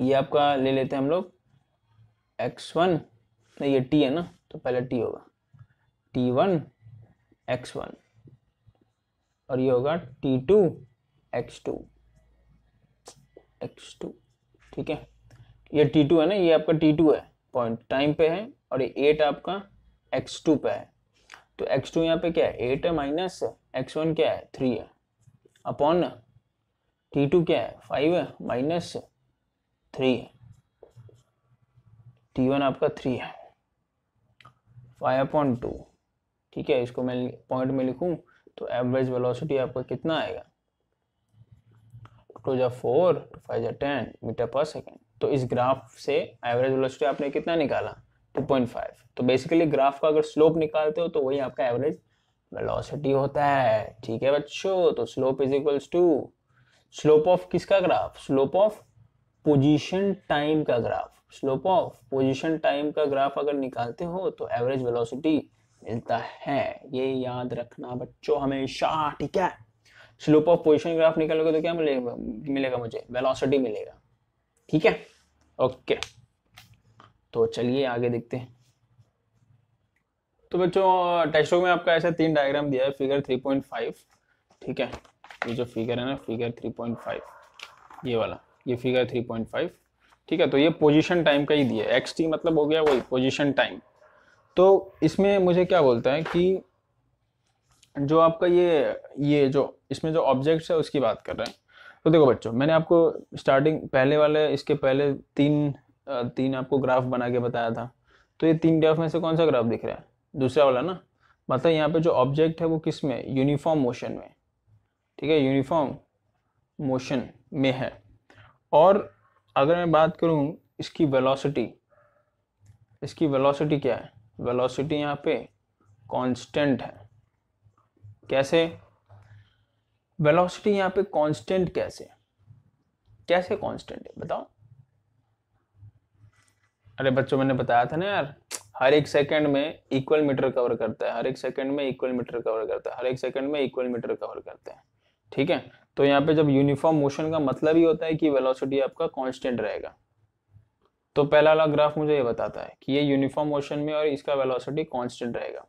ये आपका ले लेते हैं हम लोग एक्स वन नहीं ये टी है ना तो पहले टी होगा टी वन एक्स वन और ये होगा t two x two x two ठीक है ये टी टू है ना ये आपका टी टू है पॉइंट टाइम पे है और ये एट आपका एक्स टू पे है तो एक्स टू यहाँ पे क्या है एट है माइनस एक्स वन क्या है थ्री है अपॉन टी टू क्या है फाइव है माइनस थ्री है टी वन आपका थ्री है फाइव अपॉन टू ठीक है इसको मैं पॉइंट में लिखूँ तो एवरेज वेलोसिटी आपका कितना आएगा टू जा फोर टू फाइव जा टेन मीटर पर सेकेंड तो इस ग्राफ से एवरेज वेलोसिटी आपने कितना निकाला टू पॉइंट फाइव तो बेसिकली ग्राफ का अगर स्लोप निकालते हो तो वही आपका एवरेज वेलोसिटी होता है ठीक है बच्चों तो slope is equals to slope of किसका graph slope of position time का graph slope of position time का ग्राफ अगर निकालते हो तो एवरेज वेलोसिटी मिलता है ये याद रखना बच्चों हमेशा ठीक है स्लोप ऑफ पोजिशन ग्राफ निकालोगे तो क्या मिलेगा मिलेगा मुझे वेलोसिटी मिलेगा ठीक है ओके तो चलिए आगे देखते हैं तो बच्चों टेक्स्ट में आपका ऐसा तीन डायग्राम दिया है फिगर 3.5 ठीक है ये जो फिगर है ना फिगर 3.5 ये वाला ये फिगर 3.5 ठीक है तो ये पोजीशन टाइम का ही दिया है एक्स टी मतलब हो गया वही पोजीशन टाइम तो इसमें मुझे क्या बोलता है कि जो आपका ये ये जो इसमें जो ऑब्जेक्ट्स है उसकी बात कर रहे हैं तो देखो बच्चों मैंने आपको स्टार्टिंग पहले वाले इसके पहले तीन तीन आपको ग्राफ बना के बताया था तो ये तीन ग्राफ में से कौन सा ग्राफ दिख रहा है दूसरा वाला ना मतलब यहाँ पे जो ऑब्जेक्ट है वो किस में यूनिफॉर्म मोशन में ठीक है यूनिफॉर्म मोशन में है और अगर मैं बात करूँ इसकी वेलोसिटी इसकी वेलोसिटी क्या है वेलोसिटी यहाँ पे कांस्टेंट है कैसे वेलोसिटी यहाँ पे कांस्टेंट कैसे कैसे कांस्टेंट है बताओ अरे बच्चों मैंने बताया था ना यार हर एक सेकंड में इक्वल मीटर कवर करता है हर एक सेकंड में इक्वल मीटर कवर करता है हर एक सेकंड में इक्वल मीटर कवर करता है ठीक है तो यहाँ पे जब यूनिफॉर्म मोशन का मतलब ही होता है कि वेलोसिटी आपका कांस्टेंट रहेगा तो पहला वाला ग्राफ मुझे ये बताता है कि ये यूनिफॉर्म मोशन में और इसका वेलोसिटी कांस्टेंट रहेगा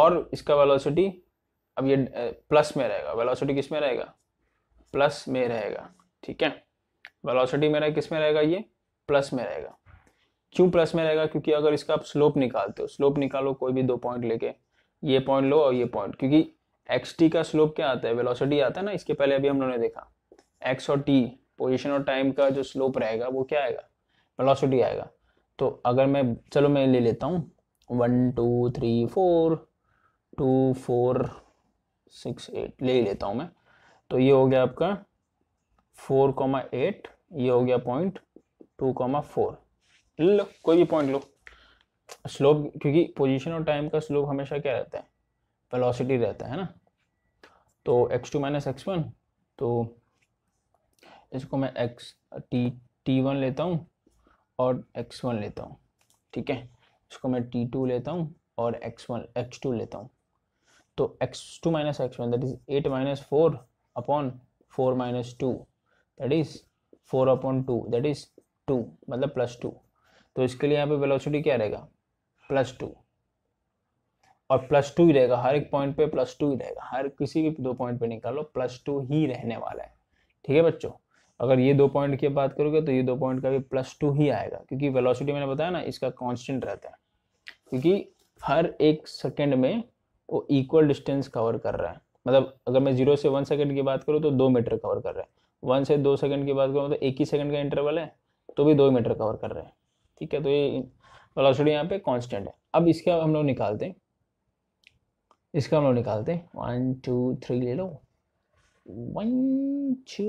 और इसका वेलोसिटी अब ये प्लस में रहेगा वेलोसिटी किस में रहेगा प्लस में रहेगा ठीक है वेलोसिटी मेरा किस में रहेगा ये प्लस में रहेगा क्यों प्लस में रहेगा क्योंकि अगर इसका आप स्लोप निकालते हो स्लोप निकालो कोई भी दो पॉइंट लेके ये पॉइंट लो और ये पॉइंट क्योंकि एक्स टी का स्लोप क्या आता है वेलोसिटी आता है ना इसके पहले अभी हम लोगों ने देखा एक्स और टी पोजिशन और टाइम का जो स्लोप रहेगा वो क्या आएगा वेलोसिटी आएगा तो अगर मैं चलो मैं ले लेता हूँ one two three four two four six eight ले लेता हूँ मैं तो ये हो गया आपका फोर कॉमा एट ये हो गया पॉइंट टू कॉमा फोर ले लो कोई भी पॉइंट लो स्लोप क्योंकि पोजिशन और टाइम का स्लोप हमेशा क्या रहता है वेलोसिटी रहता है ना तो x2 टू माइनस एक्स तो इसको मैं x t t1 लेता हूँ और x1 लेता हूँ ठीक है इसको मैं t2 लेता हूँ और x1 x2 लेता हूँ तो x2 two minus x one that is eight minus four upon four minus two that is four upon two that is two मतलब प्लस टू तो इसके लिए यहाँ पे वेलोसिटी क्या रहेगा प्लस टू और प्लस टू ही रहेगा हर एक पॉइंट पे प्लस टू ही रहेगा हर किसी भी दो पॉइंट पे निकालो प्लस टू ही रहने वाला है ठीक है बच्चों अगर ये दो पॉइंट की बात करोगे तो ये दो पॉइंट का भी प्लस टू ही आएगा क्योंकि वेलोसिटी मैंने बताया ना इसका कांस्टेंट रहता है क्योंकि हर एक सेकेंड में वो इक्वल डिस्टेंस कवर कर रहा है मतलब अगर मैं जीरो से वन सेकेंड की बात करूँ तो दो मीटर कवर कर रहा है वन से दो सेकेंड की बात करूँ तो एक ही सेकेंड का इंटरवल है तो भी दो मीटर कवर कर रहे हैं ठीक है तो ये वेलोसिटी यहाँ पे कॉन्स्टेंट है अब इसका हम लोग निकालते हैं इसका हम लोग निकालते हैं वन टू थ्री ले लो वन टू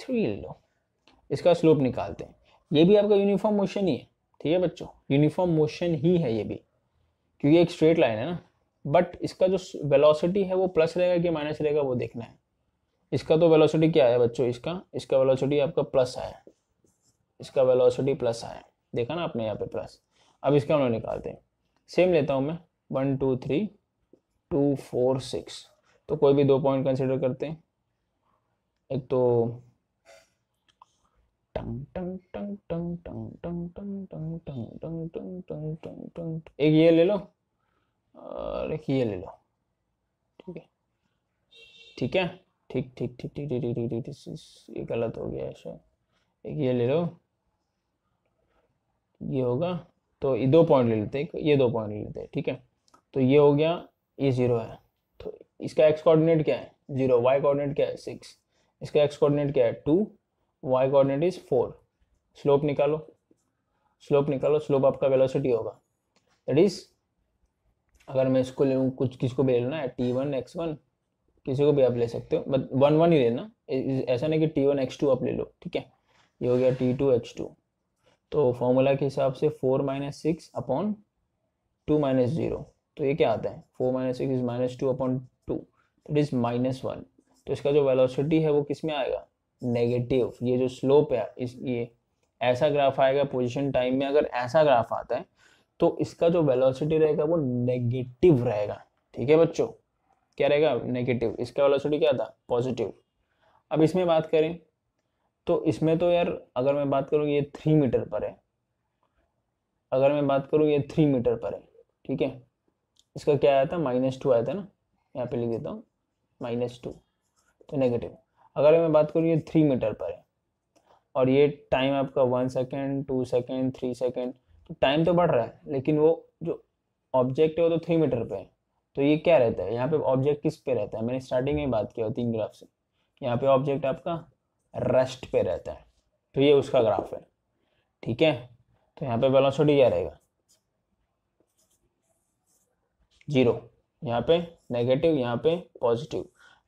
थ्री ले लो इसका स्लोप निकालते हैं ये भी आपका यूनिफॉर्म मोशन ही है ठीक है बच्चों यूनिफॉर्म मोशन ही है ये भी क्योंकि एक स्ट्रेट लाइन है ना बट इसका जो वेलोसिटी है वो प्लस रहेगा कि माइनस रहेगा वो देखना है इसका तो वेलोसिटी क्या है बच्चों इसका इसका वेलोसिटी आपका प्लस आया इसका वेलोसिटी प्लस आया देखा ना आपने यहाँ पे प्लस अब इसका हम लोग निकालते हैं सेम लेता हूँ मैं one two three two four six तो कोई भी दो पॉइंट कंसिडर करते हैं एक तो एक ये ले लो और एक ये ले लो ठीक है ठीक है ठीक ठीक ठीक ठीक ठीक ठीक ठीक ठीक ये गलत हो गया ऐसा एक ये ले लो ये होगा तो ये दो पॉइंट ले लेते हैं ये दो पॉइंट ले लेते हैं ठीक है तो ये हो गया ये जीरो है तो इसका एक्स कोऑर्डिनेट क्या है जीरो वाई कोऑर्डिनेट क्या है सिक्स इसका एक्स कोऑर्डिनेट क्या है two y coordinate is four slope निकालो स्लोप निकालो स्लोप आपका वेलोसिटी होगा दैट इज अगर मैं इसको ले लूँ कुछ किसको भी ले लूँ ना टी वन एक्स वन किसी को भी आप ले सकते हो बट वन वन ही लेना ऐसा नहीं कि टी वन एक्स टू आप ले लो ठीक है ये हो गया टी टू एक्स टू तो फॉर्मूला के हिसाब से four minus six upon two minus zero तो ये क्या आता है four minus six is minus two upon two it is minus one तो इसका जो वेलोसिटी है वो किस में आएगा नेगेटिव ये जो स्लोप है इस ये ऐसा ग्राफ आएगा पोजिशन टाइम में अगर ऐसा ग्राफ आता है तो इसका जो वेलोसिटी रहेगा वो नेगेटिव रहेगा ठीक है बच्चों क्या रहेगा नेगेटिव इसका वेलोसिटी क्या था पॉजिटिव अब इसमें बात करें तो इसमें तो यार अगर मैं बात करूँ ये थ्री मीटर पर है अगर मैं बात करूँ ये थ्री मीटर पर है ठीक है इसका क्या आया था माइनस टू आया था ना यहाँ पे लिख देता हूँ माइनस टू तो नेगेटिव अगर मैं बात करूँ ये थ्री मीटर पर है और ये टाइम आपका one second two second three second तो टाइम तो बढ़ रहा है लेकिन वो जो ऑब्जेक्ट है वो तो थ्री मीटर पर है तो ये क्या रहता है यहाँ पे ऑब्जेक्ट किस पे रहता है मैंने स्टार्टिंग में बात किया तीन ग्राफ से यहाँ पे ऑब्जेक्ट आपका रेस्ट पे रहता है तो ये उसका ग्राफ है ठीक है तो यहाँ पे वेलोसिटी क्या रहेगा जीरो यहाँ पे नेगेटिव यहाँ पे पॉजिटिव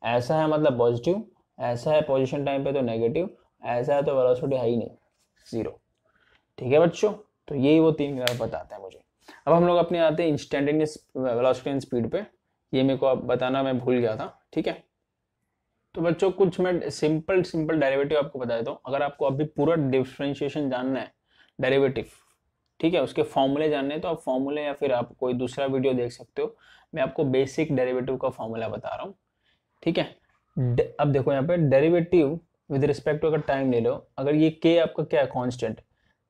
ऐसा है मतलब पॉजिटिव ऐसा है पोजिशन टाइम पे तो नेगेटिव ऐसा है तो वेलोसिटी हाई नहीं जीरो ठीक है बच्चों तो यही वो तीन ग्राफ बताते हैं मुझे अब हम लोग अपने आते हैं इंस्टेंटेनियस वेलोसिटी एंड स्पीड पे ये मेरे को आप बताना मैं भूल गया था ठीक है तो बच्चों कुछ मैं सिंपल सिंपल डेरिवेटिव आपको बता देता हूँ अगर आपको अभी पूरा डिफ्रेंशिएशन जानना है डेरिवेटिव ठीक है उसके फॉर्मूले जानने तो आप फॉर्मूले या फिर आप कोई दूसरा वीडियो देख सकते हो मैं आपको बेसिक डेरिवेटिव का फॉर्मूला बता रहा हूँ ठीक है अब देखो यहाँ पे डेरिवेटिव विद रिस्पेक्ट टू अगर टाइम ले लो अगर ये के आपका क्या है कॉन्स्टेंट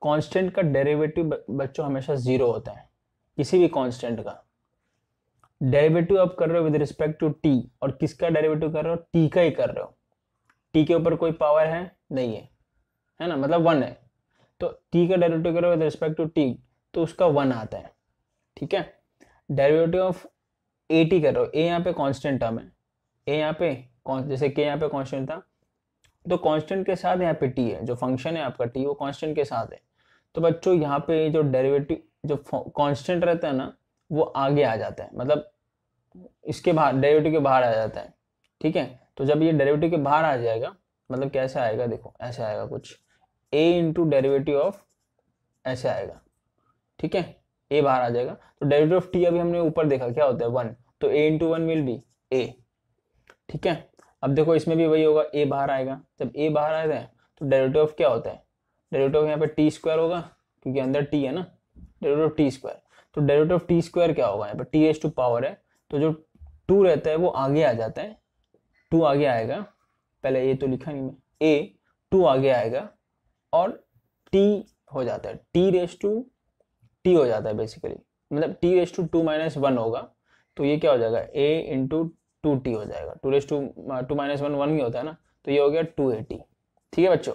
कॉन्स्टेंट का डेरिवेटिव बच्चों हमेशा जीरो होता है किसी भी कॉन्स्टेंट का डेरिवेटिव आप कर रहे हो विद रिस्पेक्ट टू टी और किसका डेरिवेटिव कर रहे हो टी का ही कर रहे हो टी के ऊपर कोई पावर है नहीं है है ना मतलब वन है तो टी का डेरिवेटिव करो विद रिस्पेक्ट टू टी तो उसका वन आता है ठीक है डेरिवेटिव ऑफ ए टी करो ए यहाँ पे कांस्टेंट टर्म है ए यहाँ पे जैसे के यहाँ पे कांस्टेंट था तो कांस्टेंट के साथ यहाँ पे टी है जो फंक्शन है आपका टी वो कांस्टेंट के साथ है तो बच्चों यहाँ पे जो डेरिवेटिव जो कांस्टेंट रहता है ना वो आगे आ जाता है मतलब इसके बाहर डेरिवेटिव के बाहर आ जाता है ठीक है तो जब ये डेरिवेटिव के बाहर आ जाएगा मतलब कैसे आएगा देखो ऐसे आएगा कुछ ए इंटू डेरिवेटिव ऑफ ऐसे आएगा ठीक है ए बाहर आ जाएगा तो डेरिवेटिव ऑफ टी अभी हमने ऊपर देखा क्या होता है वन तो a into one will be a ठीक है अब देखो इसमें भी वही होगा ए बाहर आएगा जब ए बाहर आ जाए तो डेरिवेटिव ऑफ क्या होता है डेरिवेटिव यहाँ पे टी स्क्वायर होगा क्योंकि अंदर टी है ना डेरिवेटिव ऑफ टी स्क्वायर तो डेरिवेटिव ऑफ टी स्क्वायर क्या होगा यहाँ पे टी एस टू पावर है तो जो टू रहता है वो आगे आ जाता है टू आगे आएगा पहले ए तो लिखा नहीं मैं ए टू आगे आएगा और टी हो जाता है टी रेस टू टी हो जाता है बेसिकली मतलब t raise to two minus one होगा तो ये क्या हो जाएगा ए इंटू टू टी हो जाएगा two raise to two minus one one ही होता है ना तो ये हो गया टू एटी ठीक है बच्चों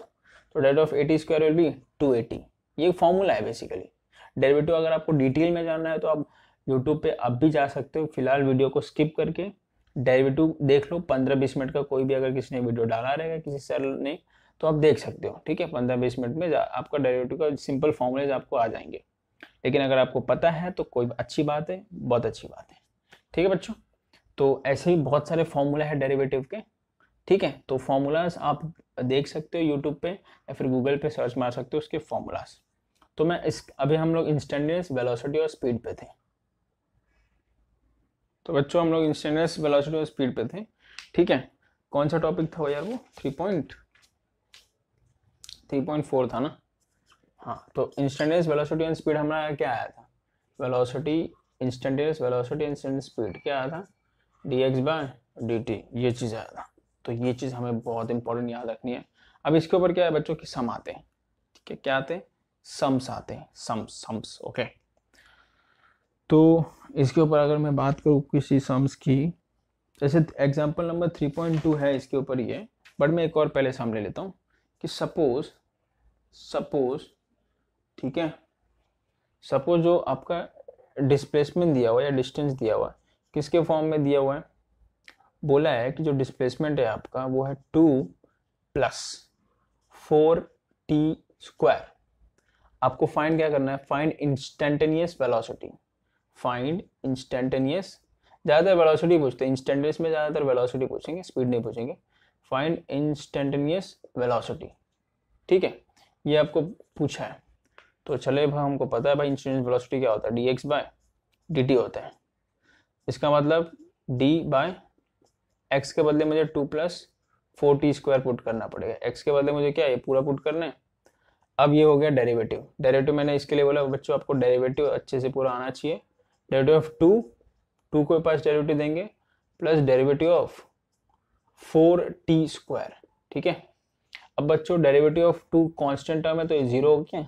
तो that of a t square will be two a t ये फॉर्मूला है बेसिकली डेरिवेटिव अगर आपको डिटेल में जानना है तो आप यूट्यूब पे अब भी जा सकते हो फिलहाल वीडियो को स्किप करके डेरिवेटिव देख लो पंद्रह बीस मिनट का कोई भी अगर किसी ने वीडियो डाला रहेगा किसी सर ने तो आप देख सकते हो ठीक है पंद्रह बीस मिनट में आपका डेरिवेटिव का सिंपल फॉर्मूलेज आपको आ जाएंगे लेकिन अगर आपको पता है तो कोई अच्छी बात है बहुत अच्छी बात है ठीक है बच्चों तो ऐसे ही बहुत सारे फॉर्मूला है डेरिवेटिव के ठीक है तो फॉर्मूलाज आप देख सकते हो यूट्यूब पे या फिर गूगल पे सर्च मार सकते हो उसके फॉर्मूलाज तो मैं इस अभी हम लोग इंस्टेंटेनियस वेलोसिटी और स्पीड पे थे तो बच्चों हम लोग इंस्टेंटेनियस वेलोसिटी और स्पीड पे थे ठीक है कौन सा टॉपिक था वो यार वो three point three point four था ना हाँ तो इंस्टेंटेनियस वेलोसिटी एंड स्पीड हमारा क्या आया था velocity instantaneous velocity and speed क्या आया था d x by D t ये चीज़ आया था तो ये चीज़ हमें बहुत इंपॉर्टेंट याद रखनी है अब इसके ऊपर क्या है बच्चों की सम आते हैं ठीक है क्या आते हैं सम्स आते हैं सम्स सम्स ओके तो इसके ऊपर अगर मैं बात करूँ किसी सम्स की जैसे example number three point two है इसके ऊपर ये बट मैं एक और पहले सम ले लेता हूँ कि सपोज़ सपोज ठीक है सपोज जो आपका डिस्प्लेसमेंट दिया हुआ या डिस्टेंस दिया हुआ किसके फॉर्म में दिया हुआ है बोला है कि जो डिस्प्लेसमेंट है आपका वो है two plus four t square आपको फाइंड क्या करना है find instantaneous velocity find instantaneous ज़्यादातर वेलोसिटी पूछते हैं इंस्टेंटेनियस में ज़्यादातर वेलोसिटी पूछेंगे स्पीड नहीं पूछेंगे फाइंड इंस्टेंटेनियस वेलोसिटी ठीक है ये आपको पूछा है तो चले भाई हमको पता है भाई इंसिडेंट वेलोसिटी क्या होता है D x by D t होता है इसका मतलब डी बाय एक्स के बदले मुझे two plus four t square put करना पड़ेगा एक्स के बदले मुझे क्या ये पूरा पुट करना है अब ये हो गया डेरिवेटिव डेरिवेटिव मैंने इसके लिए बोला बच्चों आपको डेरिवेटिव अच्छे से पूरा आना चाहिए डेरिवेटिव ऑफ टू टू के पास डेरिवेटिव देंगे plus derivative of four t square ठीक है अब बच्चों derivative of two constant term है तो ये जीरो हो गया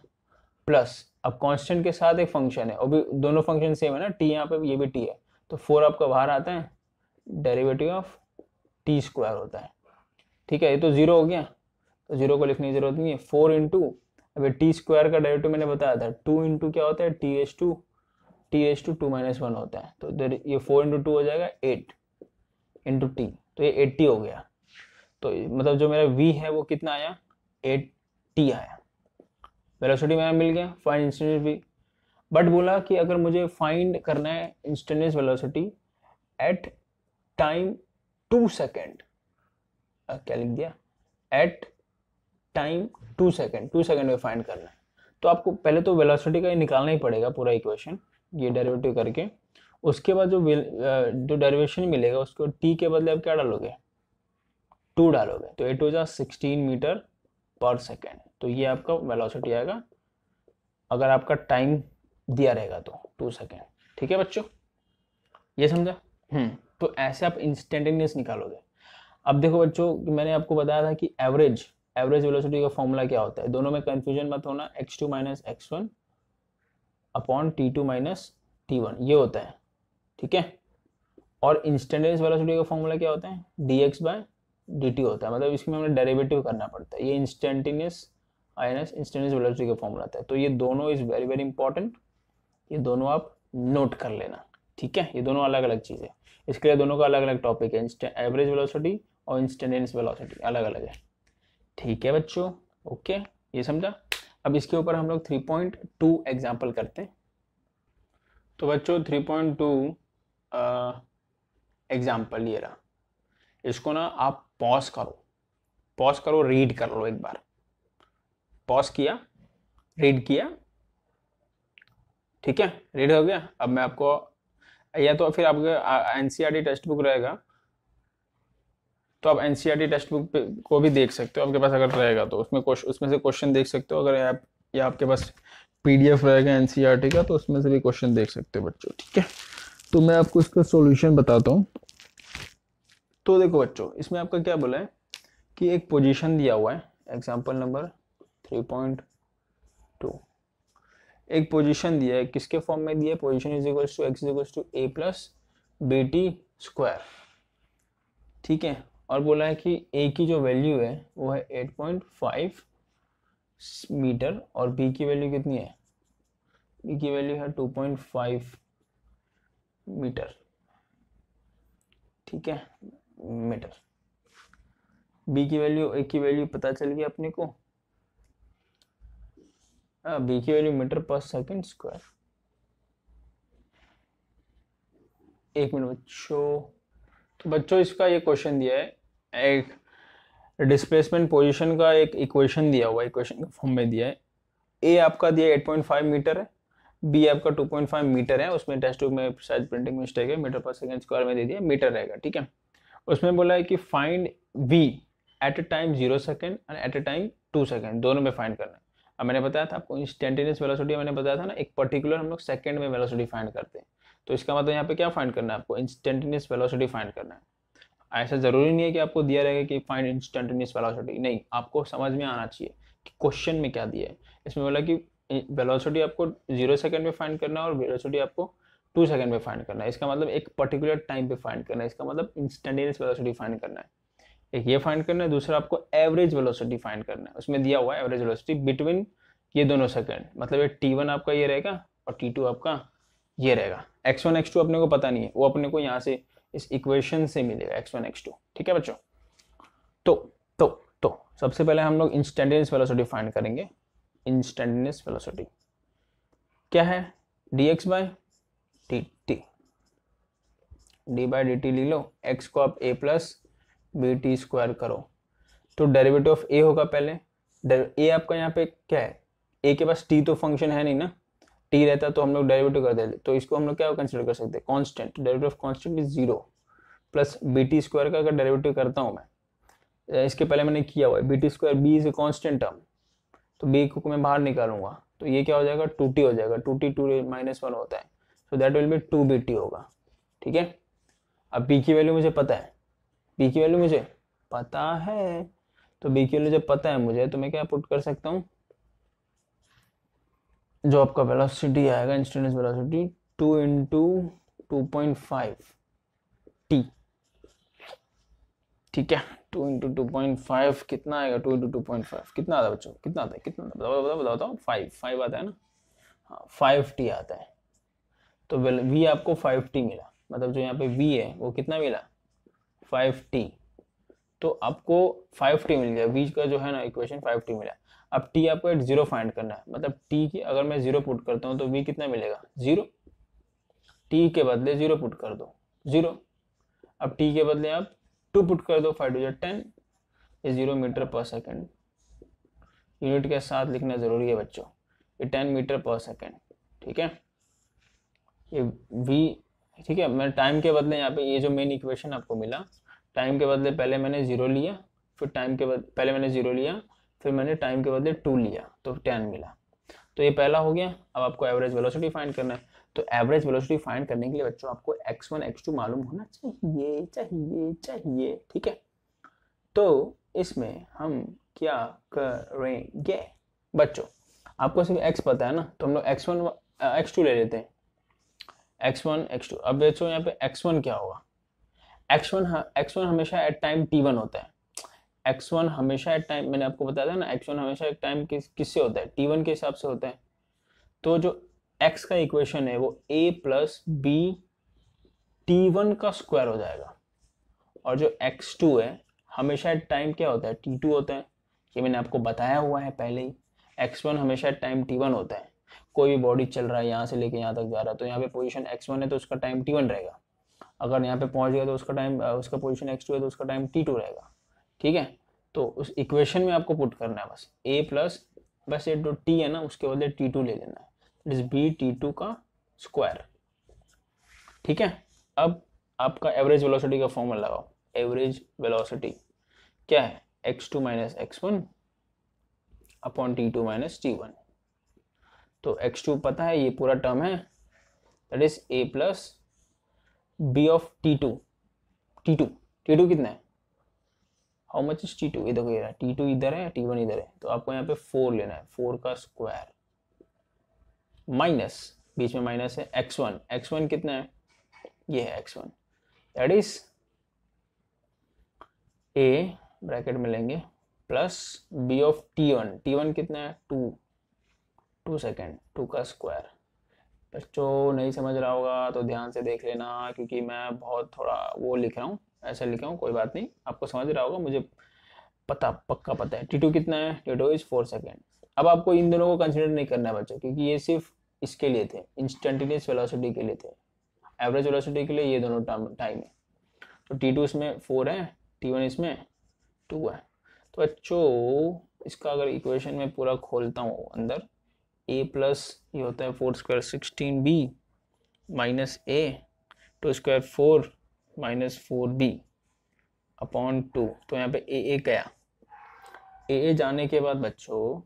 प्लस अब कांस्टेंट के साथ एक फंक्शन है और भी दोनों फंक्शन सेम है ना टी यहाँ पे ये भी टी है तो फोर आपका बाहर आता है डेरिवेटिव ऑफ टी स्क्वायर होता है ठीक है ये तो जीरो हो गया तो जीरो को लिखने की जरूरत नहीं है फोर इंटू अभी टी स्क्वायर का डेरिवेटिव मैंने बताया था टू इंटू क्या होता है t h two t h two two minus one होता है तो ये फोर इंटू टू हो जाएगा एट इंटू टी तो ये एट्टी हो गया तो मतलब जो मेरा वी है वो कितना आया एट टी आया वेलोसिटी मेरा मिल गया फाइंड इंस्टेंट वी बट बोला कि अगर मुझे फाइंड करना है instance velocity at time two second क्या लिख दिया at time two second two second में फाइंड करना है तो आपको पहले तो वेलोसिटी का ही निकालना ही पड़ेगा पूरा इक्वेशन ये डेरिवेटिव करके उसके बाद जो जो डेरिवेशन मिलेगा उसको टी के बदले आप क्या डालोगे टू डालोगे तो एट हो जा सिक्सटीन मीटर पर सेकेंड तो ये आपका वेलोसिटी आएगा अगर आपका टाइम दिया रहेगा तो टू सेकेंड ठीक है बच्चों ये समझा हम्म तो ऐसे आप इंस्टेंटेनियस निकालोगे अब देखो बच्चों मैंने आपको बताया था कि एवरेज एवरेज वेलोसिटी का फॉर्मूला क्या होता है दोनों में कंफ्यूजन मत होना x two minus x one upon T two minus T one ये होता है ठीक है और इंस्टेंटेनियस वेलोसिटी का फॉर्मूला क्या होता है डी एक्स बाय डी होता है मतलब इसमें हमें डेरिवेटिव करना पड़ता है ये इंस्टेंटिनियस आइनस एस वेलोसिटी का फॉर्मूला आता है तो ये दोनों इज़ वेरी वेरी इंपॉर्टेंट ये दोनों आप नोट कर लेना ठीक है ये दोनों अलग अलग चीज़ है इसके लिए दोनों का अलग अलग टॉपिक है एवरेज वेलोसिटी और इंस्टेंटेनियस वेलोसिटी अलग अलग है ठीक है बच्चों ओके ये समझा अब इसके ऊपर हम लोग टू एग्जाम्पल करते हैं तो बच्चों थ्री पॉइंट टू एग्जाम्पल ये रहा इसको ना आप पॉज करो पॉज करो रीड कर लो एक बार पॉज किया रीड किया ठीक है रीड हो गया अब मैं आपको या तो फिर आपके एनसीईआरटी टेक्स्ट बुक रहेगा तो आप एनसीईआरटी टेक्स्ट बुक को भी देख सकते हो आपके पास अगर रहेगा तो उसमें उसमें से क्वेश्चन देख सकते हो अगर आप या आपके पास पीडीएफ रहेगा एनसीईआरटी e का तो उसमें से भी क्वेश्चन देख सकते हो बच्चों ठीक है तो मैं आपको इसका सॉल्यूशन बताता हूँ तो देखो बच्चों इसमें आपका क्या बोला है कि एक पोजीशन दिया हुआ है example number three point two एक पोजीशन दिया है किसके फॉर्म में दिया है position is equals to x is equals to a plus B T square ठीक है और बोला है कि ए की जो वैल्यू है वो है एट पॉइंट फाइव मीटर और बी की वैल्यू कितनी है बी की वैल्यू है टू पॉइंट फाइव मीटर ठीक है मीटर बी की वैल्यू ए की वैल्यू पता चल गया अपने को बी की value metre per second square एक मिनट बच्चों तो बच्चों इसका ये क्वेश्चन दिया है एक डिस्प्लेसमेंट पोजीशन का एक इक्वेशन दिया हुआ इक्वेशन के फॉर्म में दिया है ए आपका दिया 8.5 मीटर है बी आपका 2.5 मीटर है उसमें टेस्ट बुक में शायद प्रिंटिंग मिस्टेक है मीटर पर सेकंड स्क्वायर में दे दिया मीटर रहेगा ठीक है उसमें बोला है कि find V at a time zero second and at a time two second दोनों में फाइंड करना है अब मैंने बताया था आपको इंस्टेंटेनियस वेलोसिटी मैंने बताया था ना एक पर्टिकुलर हम लोग सेकेंड में वेलोसिटी फाइंड करते हैं तो इसका मतलब यहाँ पे क्या फाइंड करना है आपको इंस्टेंटेनियस वेलोसिटी फाइंड करना है ऐसा ज़रूरी नहीं है कि आपको दिया रहेगा कि फाइंड इंस्टेंटेनियस वेलोसिटी नहीं आपको समझ में आना चाहिए कि क्वेश्चन में क्या दिया है इसमें बोला कि वेलोसिटी आपको जीरो सेकेंड में फाइंड करना है और वेलोसिटी आपको टू सेकेंड पे फाइंड करना है इसका मतलब एक पर्टिकुलर टाइम पे फाइंड करना है इसका मतलब इंस्टेंटेनियस वेलोसिटी फाइंड करना है एक ये फाइंड करना है दूसरा आपको एवरेज वेलोसिटी फाइंड करना है उसमें दिया हुआ है एवरेज वेलोसिटी बिटवीन ये दोनों सेकंड मतलब ये टी वन आपका ये रहेगा और टी टू आपका ये रहेगा एक्स वन एक्स टू अपने को पता नहीं है वो अपने को यहाँ से इस इक्वेशन से मिलेगा एक्स वन एक्स टू ठीक है बच्चों तो तो तो सबसे पहले हम लोग इंस्टेंटेनियस वेलोसिटी फाइंड करेंगे इंस्टेंटेनियस वेलोसिटी क्या है D x by T T D by D T ले लो एक्स को आप A plus B T square करो तो डेरिवेटिव ऑफ ए होगा पहले ए आपका यहाँ पे क्या है ए के पास टी तो फंक्शन है नहीं ना टी रहता तो हम लोग डेरिवेटिव कर देते तो इसको हम लोग क्या कंसिडर कर सकते हैं constant derivative of constant is zero plus B T square का अगर डेरिवेटिव करता हूँ मैं इसके पहले मैंने किया हुआ है B T square B is a constant term तो बी को मैं बाहर निकालूंगा तो ये क्या हो जाएगा टू टी हो जाएगा two T two minus one होता है तो that will be two B T होगा ठीक है अब बी की वैल्यू मुझे पता है बी की वैल्यू मुझे पता है तो बी की वैल्यू जब पता है मुझे तो मैं क्या पुट कर सकता हूँ जो आपका वेलोसिटी आएगा instantaneous velocity two into two point five T ठीक है two into two point five कितना आएगा two into two point five कितना आता है बच्चों कितना आता है कितना बताओ बताओ बताओ फाइव फाइव आता है ना हाँ फाइव टी आता है तो वी आपको फाइव टी मिला मतलब जो यहाँ पे वी है वो कितना मिला फाइव टी तो आपको फाइव टी मिल गया वी का जो है ना इक्वेशन फाइव टी मिला अब टी आपको एट जीरो फाइंड करना है मतलब टी की अगर मैं जीरो पुट करता हूँ तो वी कितना मिलेगा जीरो टी के बदले जीरो पुट कर दो जीरो अब टी के बदले आप टू पुट कर दो फाइव टू टेन ये zero metre per second unit के साथ लिखना ज़रूरी है बच्चों ये टेन मीटर पर सेकेंड ठीक है ये वी ठीक है मैं टाइम के बदले यहाँ पे ये जो मेन इक्वेशन आपको मिला टाइम के बदले पहले मैंने ज़ीरो लिया फिर टाइम के बदले पहले मैंने ज़ीरो लिया फिर मैंने टाइम के बदले टू लिया तो टेन मिला तो ये पहला हो गया अब आपको एवरेज वेलोसिटी फाइंड करना है तो एवरेज वेलोसिटी फाइंड करने के लिए बच्चों आपको एक्स टू मालूम होना चाहिए चाहिए चाहिए ठीक है तो इसमें हम क्या करेंगे बच्चों आपको सिर्फ x पता है ना तो हम लोग एक्स वन एक्स टू ले लेते हैं एक्स वन एक्स टू अब देखो यहाँ पे एक्स वन क्या होगा एक्स वन एक्स वन हमेशा एट टाइम टी वन होता है एक्स वन हमेशा एट टाइम मैंने आपको बताया था ना एक्स वन हमेशा एक टाइम किस किससे होता है टी वन के हिसाब से होता है तो जो एक्स का इक्वेशन है वो A plus B T one का स्क्वायर हो जाएगा और जो एक्स टू है हमेशा एट टाइम क्या होता है टी टू होता है ये मैंने आपको बताया हुआ है पहले ही एक्स वन हमेशा टाइम टी वन होता है कोई भी बॉडी चल रहा है यहाँ से लेके यहाँ तक जा रहा है तो यहाँ पे पोजीशन एक्स वन है तो उसका टाइम टी वन रहेगा अगर यहाँ पे पहुँच गया तो उसका टाइम उसका पोजीशन एक्स टू है तो उसका टाइम टी टू रहेगा ठीक है तो उस इक्वेशन में आपको पुट करना है बस ए प्लस बस ये जो टी है ना उसके बदले टी टू ले लेना है it is B T two का स्क्वायर ठीक है अब आपका एवरेज वेलोसिटी का फॉर्मूला लगाओ एवरेज वेलोसिटी क्या है x two minus x one upon T two minus T one तो एक्स टू पता है ये पूरा टर्म है that is A plus B of T two T two T two कितना है how much is T two इधर ये टी टू इधर है टी वन इधर है तो आपको यहाँ पे फोर लेना है फोर का स्क्वायर माइनस बीच में माइनस है एक्स वन एक्स वन कितना है ये है x one that is a bracket में लेंगे plus B of T one T one कितना है टू टू सेकेंड टू का स्क्वायर बच्चों नहीं समझ रहा होगा तो ध्यान से देख लेना क्योंकि मैं बहुत थोड़ा वो लिख रहा हूँ ऐसा लिख रहा हूँ कोई बात नहीं आपको समझ रहा होगा मुझे पता पक्का पता है टी टू कितना है T two is four second अब आपको इन दोनों को कंसिडर नहीं करना है बच्चों क्योंकि ये सिर्फ इसके लिए थे इंस्टेंटेनियस वेलोसिटी के लिए थे एवरेज वेलोसिटी के लिए ये दोनों टाइम है तो टी टू इसमें फोर है टी वन इसमें टू है तो बच्चों इसका अगर इक्वेशन में पूरा खोलता हूँ अंदर ए प्लस ये होता है four square sixteen B minus A two square four minus four B upon two तो यहाँ पे ए ए गया ए ए जाने के बाद बच्चों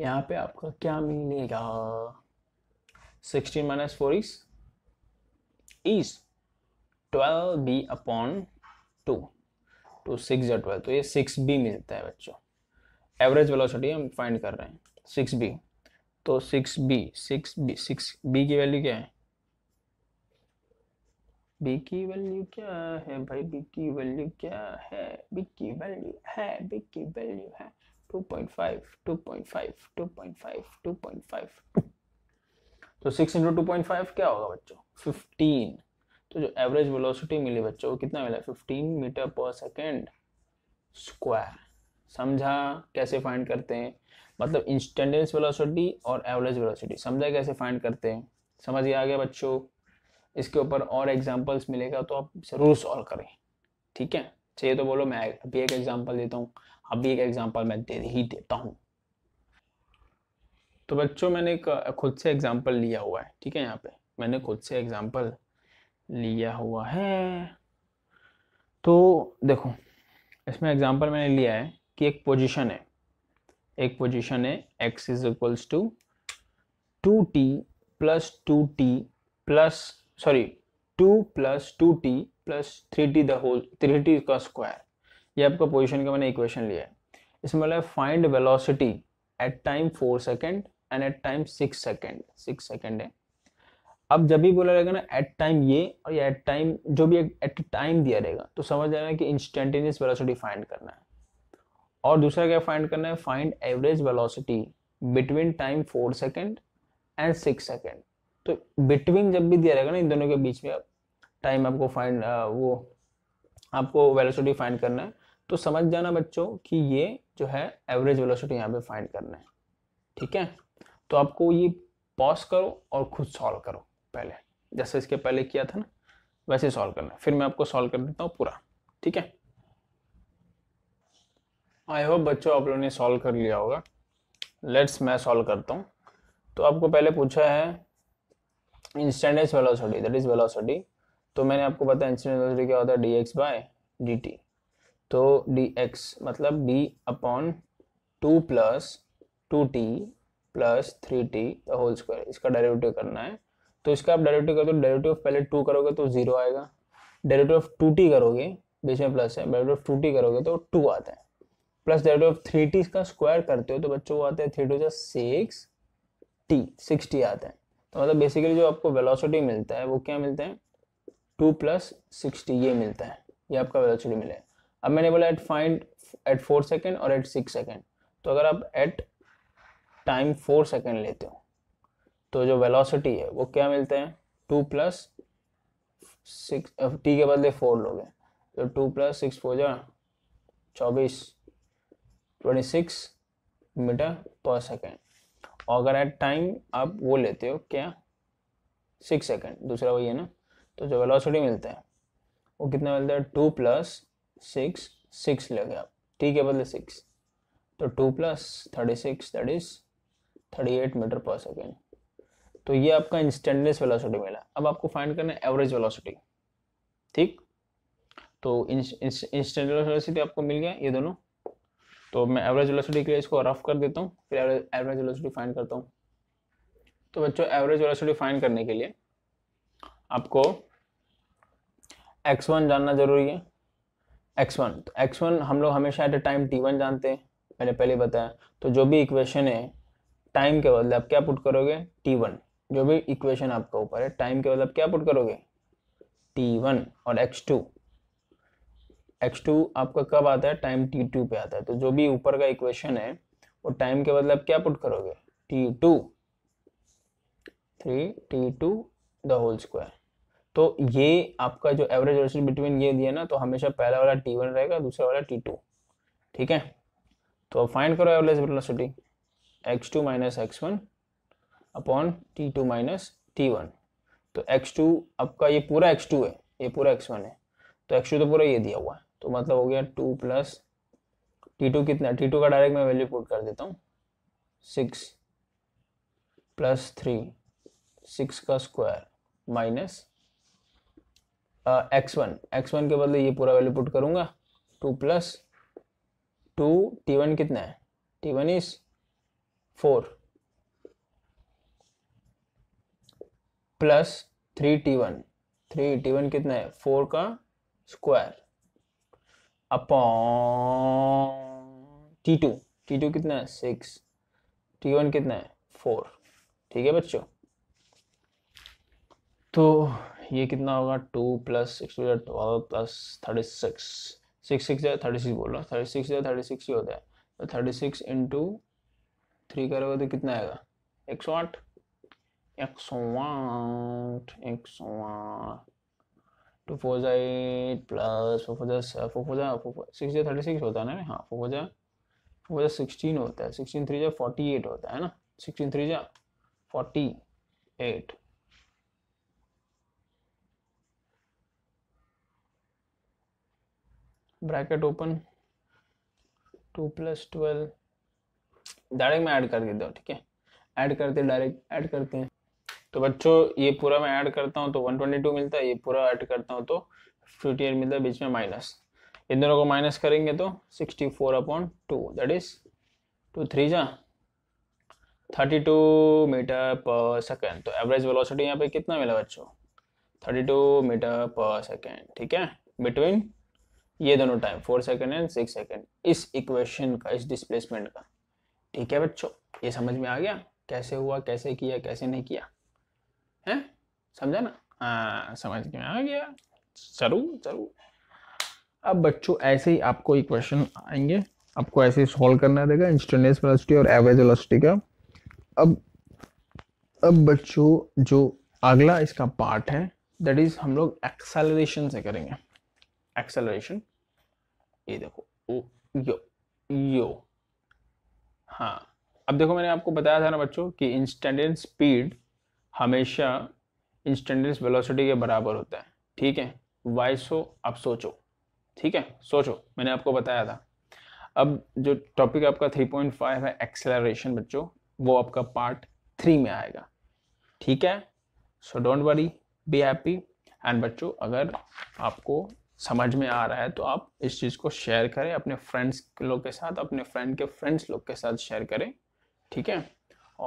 यहाँ पे आपका क्या मिलेगा sixteen minus four is is twelve B upon two two six या ट्वेल्व तो ये सिक्स बी मिलता है बच्चों एवरेज वेलोसिटी हम फाइंड कर रहे हैं सिक्स बी तो six B six B six B की वैल्यू क्या है बी की वैल्यू क्या है भाई बी की वैल्यू क्या है बी की वैल्यू है बी की वैल्यू है two two two point point point five five five two point five तो six into two point five क्या होगा बच्चों फिफ्टीन तो जो एवरेज वेलोसिटी मिली बच्चों वो कितना मिला fifteen metre per second square समझा कैसे फाइंड करते हैं मतलब इंस्टेंडेंस वेलोसिटी और एवरेज वेलोसिटी समझा कैसे फाइंड करते हैं समझ गया आगे बच्चों इसके ऊपर और एग्जाम्पल्स मिलेगा तो आप जरूर सॉल्व करें ठीक है चाहिए अच्छा, तो बोलो मैं अभी एक एग्जाम्पल देता हूँ अभी एक एग्जाम्पल मैं दे ही देता हूँ तो बच्चों मैंने एक खुद से एग्जाम्पल लिया हुआ है ठीक है यहाँ पे मैंने खुद से एग्जाम्पल लिया हुआ है तो देखो इसमें एग्जाम्पल मैंने लिया है कि एक पोजिशन है एक पोजीशन है x is equals to two T plus two T plus sorry two plus two T plus three T the whole three T का स्क्वायर ये आपका पोजीशन का मैंने इक्वेशन लिया है इसमें बोला find velocity at time four second and at time six second six second है अब जब भी बोला रहेगा ना एट टाइम ये और ये एट टाइम जो भी एट टाइम दिया रहेगा तो समझ जाएगा कि इंस्टेंटेनियस वेलोसिटी फाइंड करना है और दूसरा क्या फाइंड करना है find average velocity between time four second and six second तो बिटवीन जब भी दिया रहेगा ना इन दोनों के बीच में टाइम आपको फाइंड वो आपको वेलोसिटी फाइंड करना है तो समझ जाना बच्चों कि ये जो है एवरेज वेलोसिटी यहाँ पे फाइंड करना है ठीक है तो आपको ये पॉज करो और खुद सॉल्व करो पहले जैसे इसके पहले किया था ना वैसे सॉल्व करना है फिर मैं आपको सॉल्व कर देता हूँ पूरा ठीक है आई होप बच्चों आप लोगों ने सॉल्व कर लिया होगा लेट्स मैं सॉल्व करता हूँ तो आपको पहले पूछा है instantaneous velocity that is velocity तो मैंने आपको पता है इंस्टेंट वेलोसिटी क्या होता है D x by D T तो डी एक्स मतलब D upon two plus two T plus three T the whole square इसका डेरिवेटिव करना है तो इसका आप डेरिवेटिव करते हो डेरिवेटिव ऑफ पहले टू करोगे तो जीरो तो आएगा डेरिवेटिव ऑफ टू टी करोगे बीच में प्लस है डेरिवेटिव ऑफ टू टी करोगे तो टू आता है plus that of three T का स्क्वायर करते हो तो बच्चों वो आता है थ्री टू जो सिक्स टी सिक्स टी आता है तो मतलब बेसिकली जो आपको वेलोसिटी मिलता है वो क्या मिलता है टू प्लस सिक्सटी ये मिलता है ये आपका वेलोसिटी मिले अब मैंने बोला at find at four second और एट सिक्स सेकेंड तो अगर आप एट टाइम फोर सेकेंड लेते हो तो जो वेलोसिटी है वो क्या मिलता है टू प्लस सिक्स टी के बदले फोर लोगे तो टू प्लस सिक्स फोर जो चौबीस twenty six metre per second और अगर एट टाइम आप वो लेते हो क्या सिक्स सेकेंड दूसरा वही है ना तो जो वेलोसिटी मिलता है वो कितना मिलता है टू प्लस सिक्स सिक्स लगे आप ठीक है बदले सिक्स तो two plus thirty six that is thirty eight metre per second तो ये आपका इंस्टेंटनेस वेलोसिटी मिला अब आपको फाइंड करना है एवरेज वेलोसिटी ठीक तो इंस्टेंट वेलोसिटी आपको मिल गया ये दोनों तो मैं एवरेज वेलोसिटी के लिए इसको रफ कर देता हूँ फिर एवरेज वेलोसिटी फाइंड करता हूँ तो बच्चों एवरेज वेलोसिटी फाइंड करने के लिए आपको एक्स वन जानना जरूरी है एक्स वन तो एक्स वन हम लोग हमेशा at a time T one जानते हैं मैंने पहले बताया तो जो भी इक्वेशन है टाइम के बदले आप क्या पुट करोगे टी वन जो भी इक्वेशन आपका ऊपर है टाइम के बदले आप क्या पुट करोगे टी वन और एक्स टू x2 आपका कब आता है टाइम t2 पे आता है तो जो भी ऊपर का इक्वेशन है वो टाइम के बदले आप क्या पुट करोगे t2 three T two the whole square तो ये आपका जो एवरेज बिटवीन ये दिया ना तो हमेशा पहला वाला टी वन रहेगा दूसरा वाला टी टू ठीक है तो अब फाइंड करो average velocity X two minus x one upon T two minus T one तो एक्स टू आपका ये पूरा एक्स टू है ये पूरा एक्स वन है तो एक्स टू तो पूरा ये दिया हुआ है तो मतलब हो गया टू प्लस टी टू कितना टी टू का डायरेक्ट मैं वैल्यू पुट कर देता हूँ सिक्स प्लस थ्री सिक्स का square minus x one x one के बदले ये पूरा वैल्यू पुट करूँगा two plus two T one कितना है T one is four plus three T one three T one कितना है फोर का square upon T two T two कितना है सिक्स टी वन कितना है फोर ठीक है बच्चों तो ये कितना होगा two plus six twelve plus thirty six six six या थर्टी सिक्स बोल रहा हूँ थर्टी सिक्स या थर्टी सिक्स ही होता है तो थर्टी सिक्स इंटू थ्री करोगे तो कितना आएगा एक सौ आठ एक सौ आठ एक सौ आठ टू फोर ज़ा एट प्लस फोर फोर ज़ा फोर फोर ज़ा फोर सिक्स ज़ा थर्टी सिक्स होता है ना हाँ फोर फोर ज़ा फोर ज़ा सिक्सटीन होता है सिक्सटीन थ्री ज़ा फोर्टी एट होता है ना सिक्सटीन थ्री ज़ा forty eight bracket open two plus twelve direct में ऐड कर देता हूँ ठीक है ऐड करते डायरेक्ट ऐड करते हैं तो बच्चों ये पूरा मैं ऐड करता हूँ तो 122 मिलता है ये पूरा ऐड करता हूँ तो 58 मिलता है बीच में माइनस इन दोनों को माइनस करेंगे तो 64 four upon two that is two three जा thirty two metre per second तो एवरेज वेलोसिटी यहाँ पे कितना मिला बच्चों thirty two metre per second ठीक है बिटवीन ये दोनों time four second and six second इस इक्वेशन का इस डिस्प्लेसमेंट का ठीक है बच्चों ये समझ में आ गया कैसे हुआ कैसे किया कैसे नहीं किया है समझा ना हाँ, समझ में आ गया जरूर जरूर अब बच्चों ऐसे ही आपको एक क्वेश्चन आएंगे आपको ऐसे ही सॉल्व करना रहेगा इंस्टेंटेनियस वेलोसिटी और एवरेज वेलोसिटी का अब अब बच्चों जो अगला इसका पार्ट है दैट इज हम लोग एक्सेलरेशन से करेंगे एक्सेलरेशन ये देखो ओ यो यो हाँ अब देखो मैंने आपको बताया था ना बच्चों कि इंस्टेंटेड स्पीड हमेशा इंस्टेंटेनियस वेलोसिटी के बराबर होता है ठीक है वाई सो आप सोचो ठीक है सोचो मैंने आपको बताया था अब जो टॉपिक आपका 3.5 है एक्सेलरेशन बच्चों वो आपका पार्ट थ्री में आएगा ठीक है so don't worry be happy and बच्चों अगर आपको समझ में आ रहा है तो आप इस चीज़ को शेयर करें अपने फ्रेंड्स लोग के साथ अपने फ्रेंड के फ्रेंड्स लोग के साथ शेयर करें ठीक है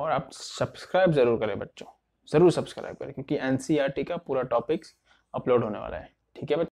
और आप सब्सक्राइब ज़रूर करें बच्चों ज़रूर सब्सक्राइब करें क्योंकि एन e का पूरा टॉपिक्स अपलोड होने वाला है ठीक है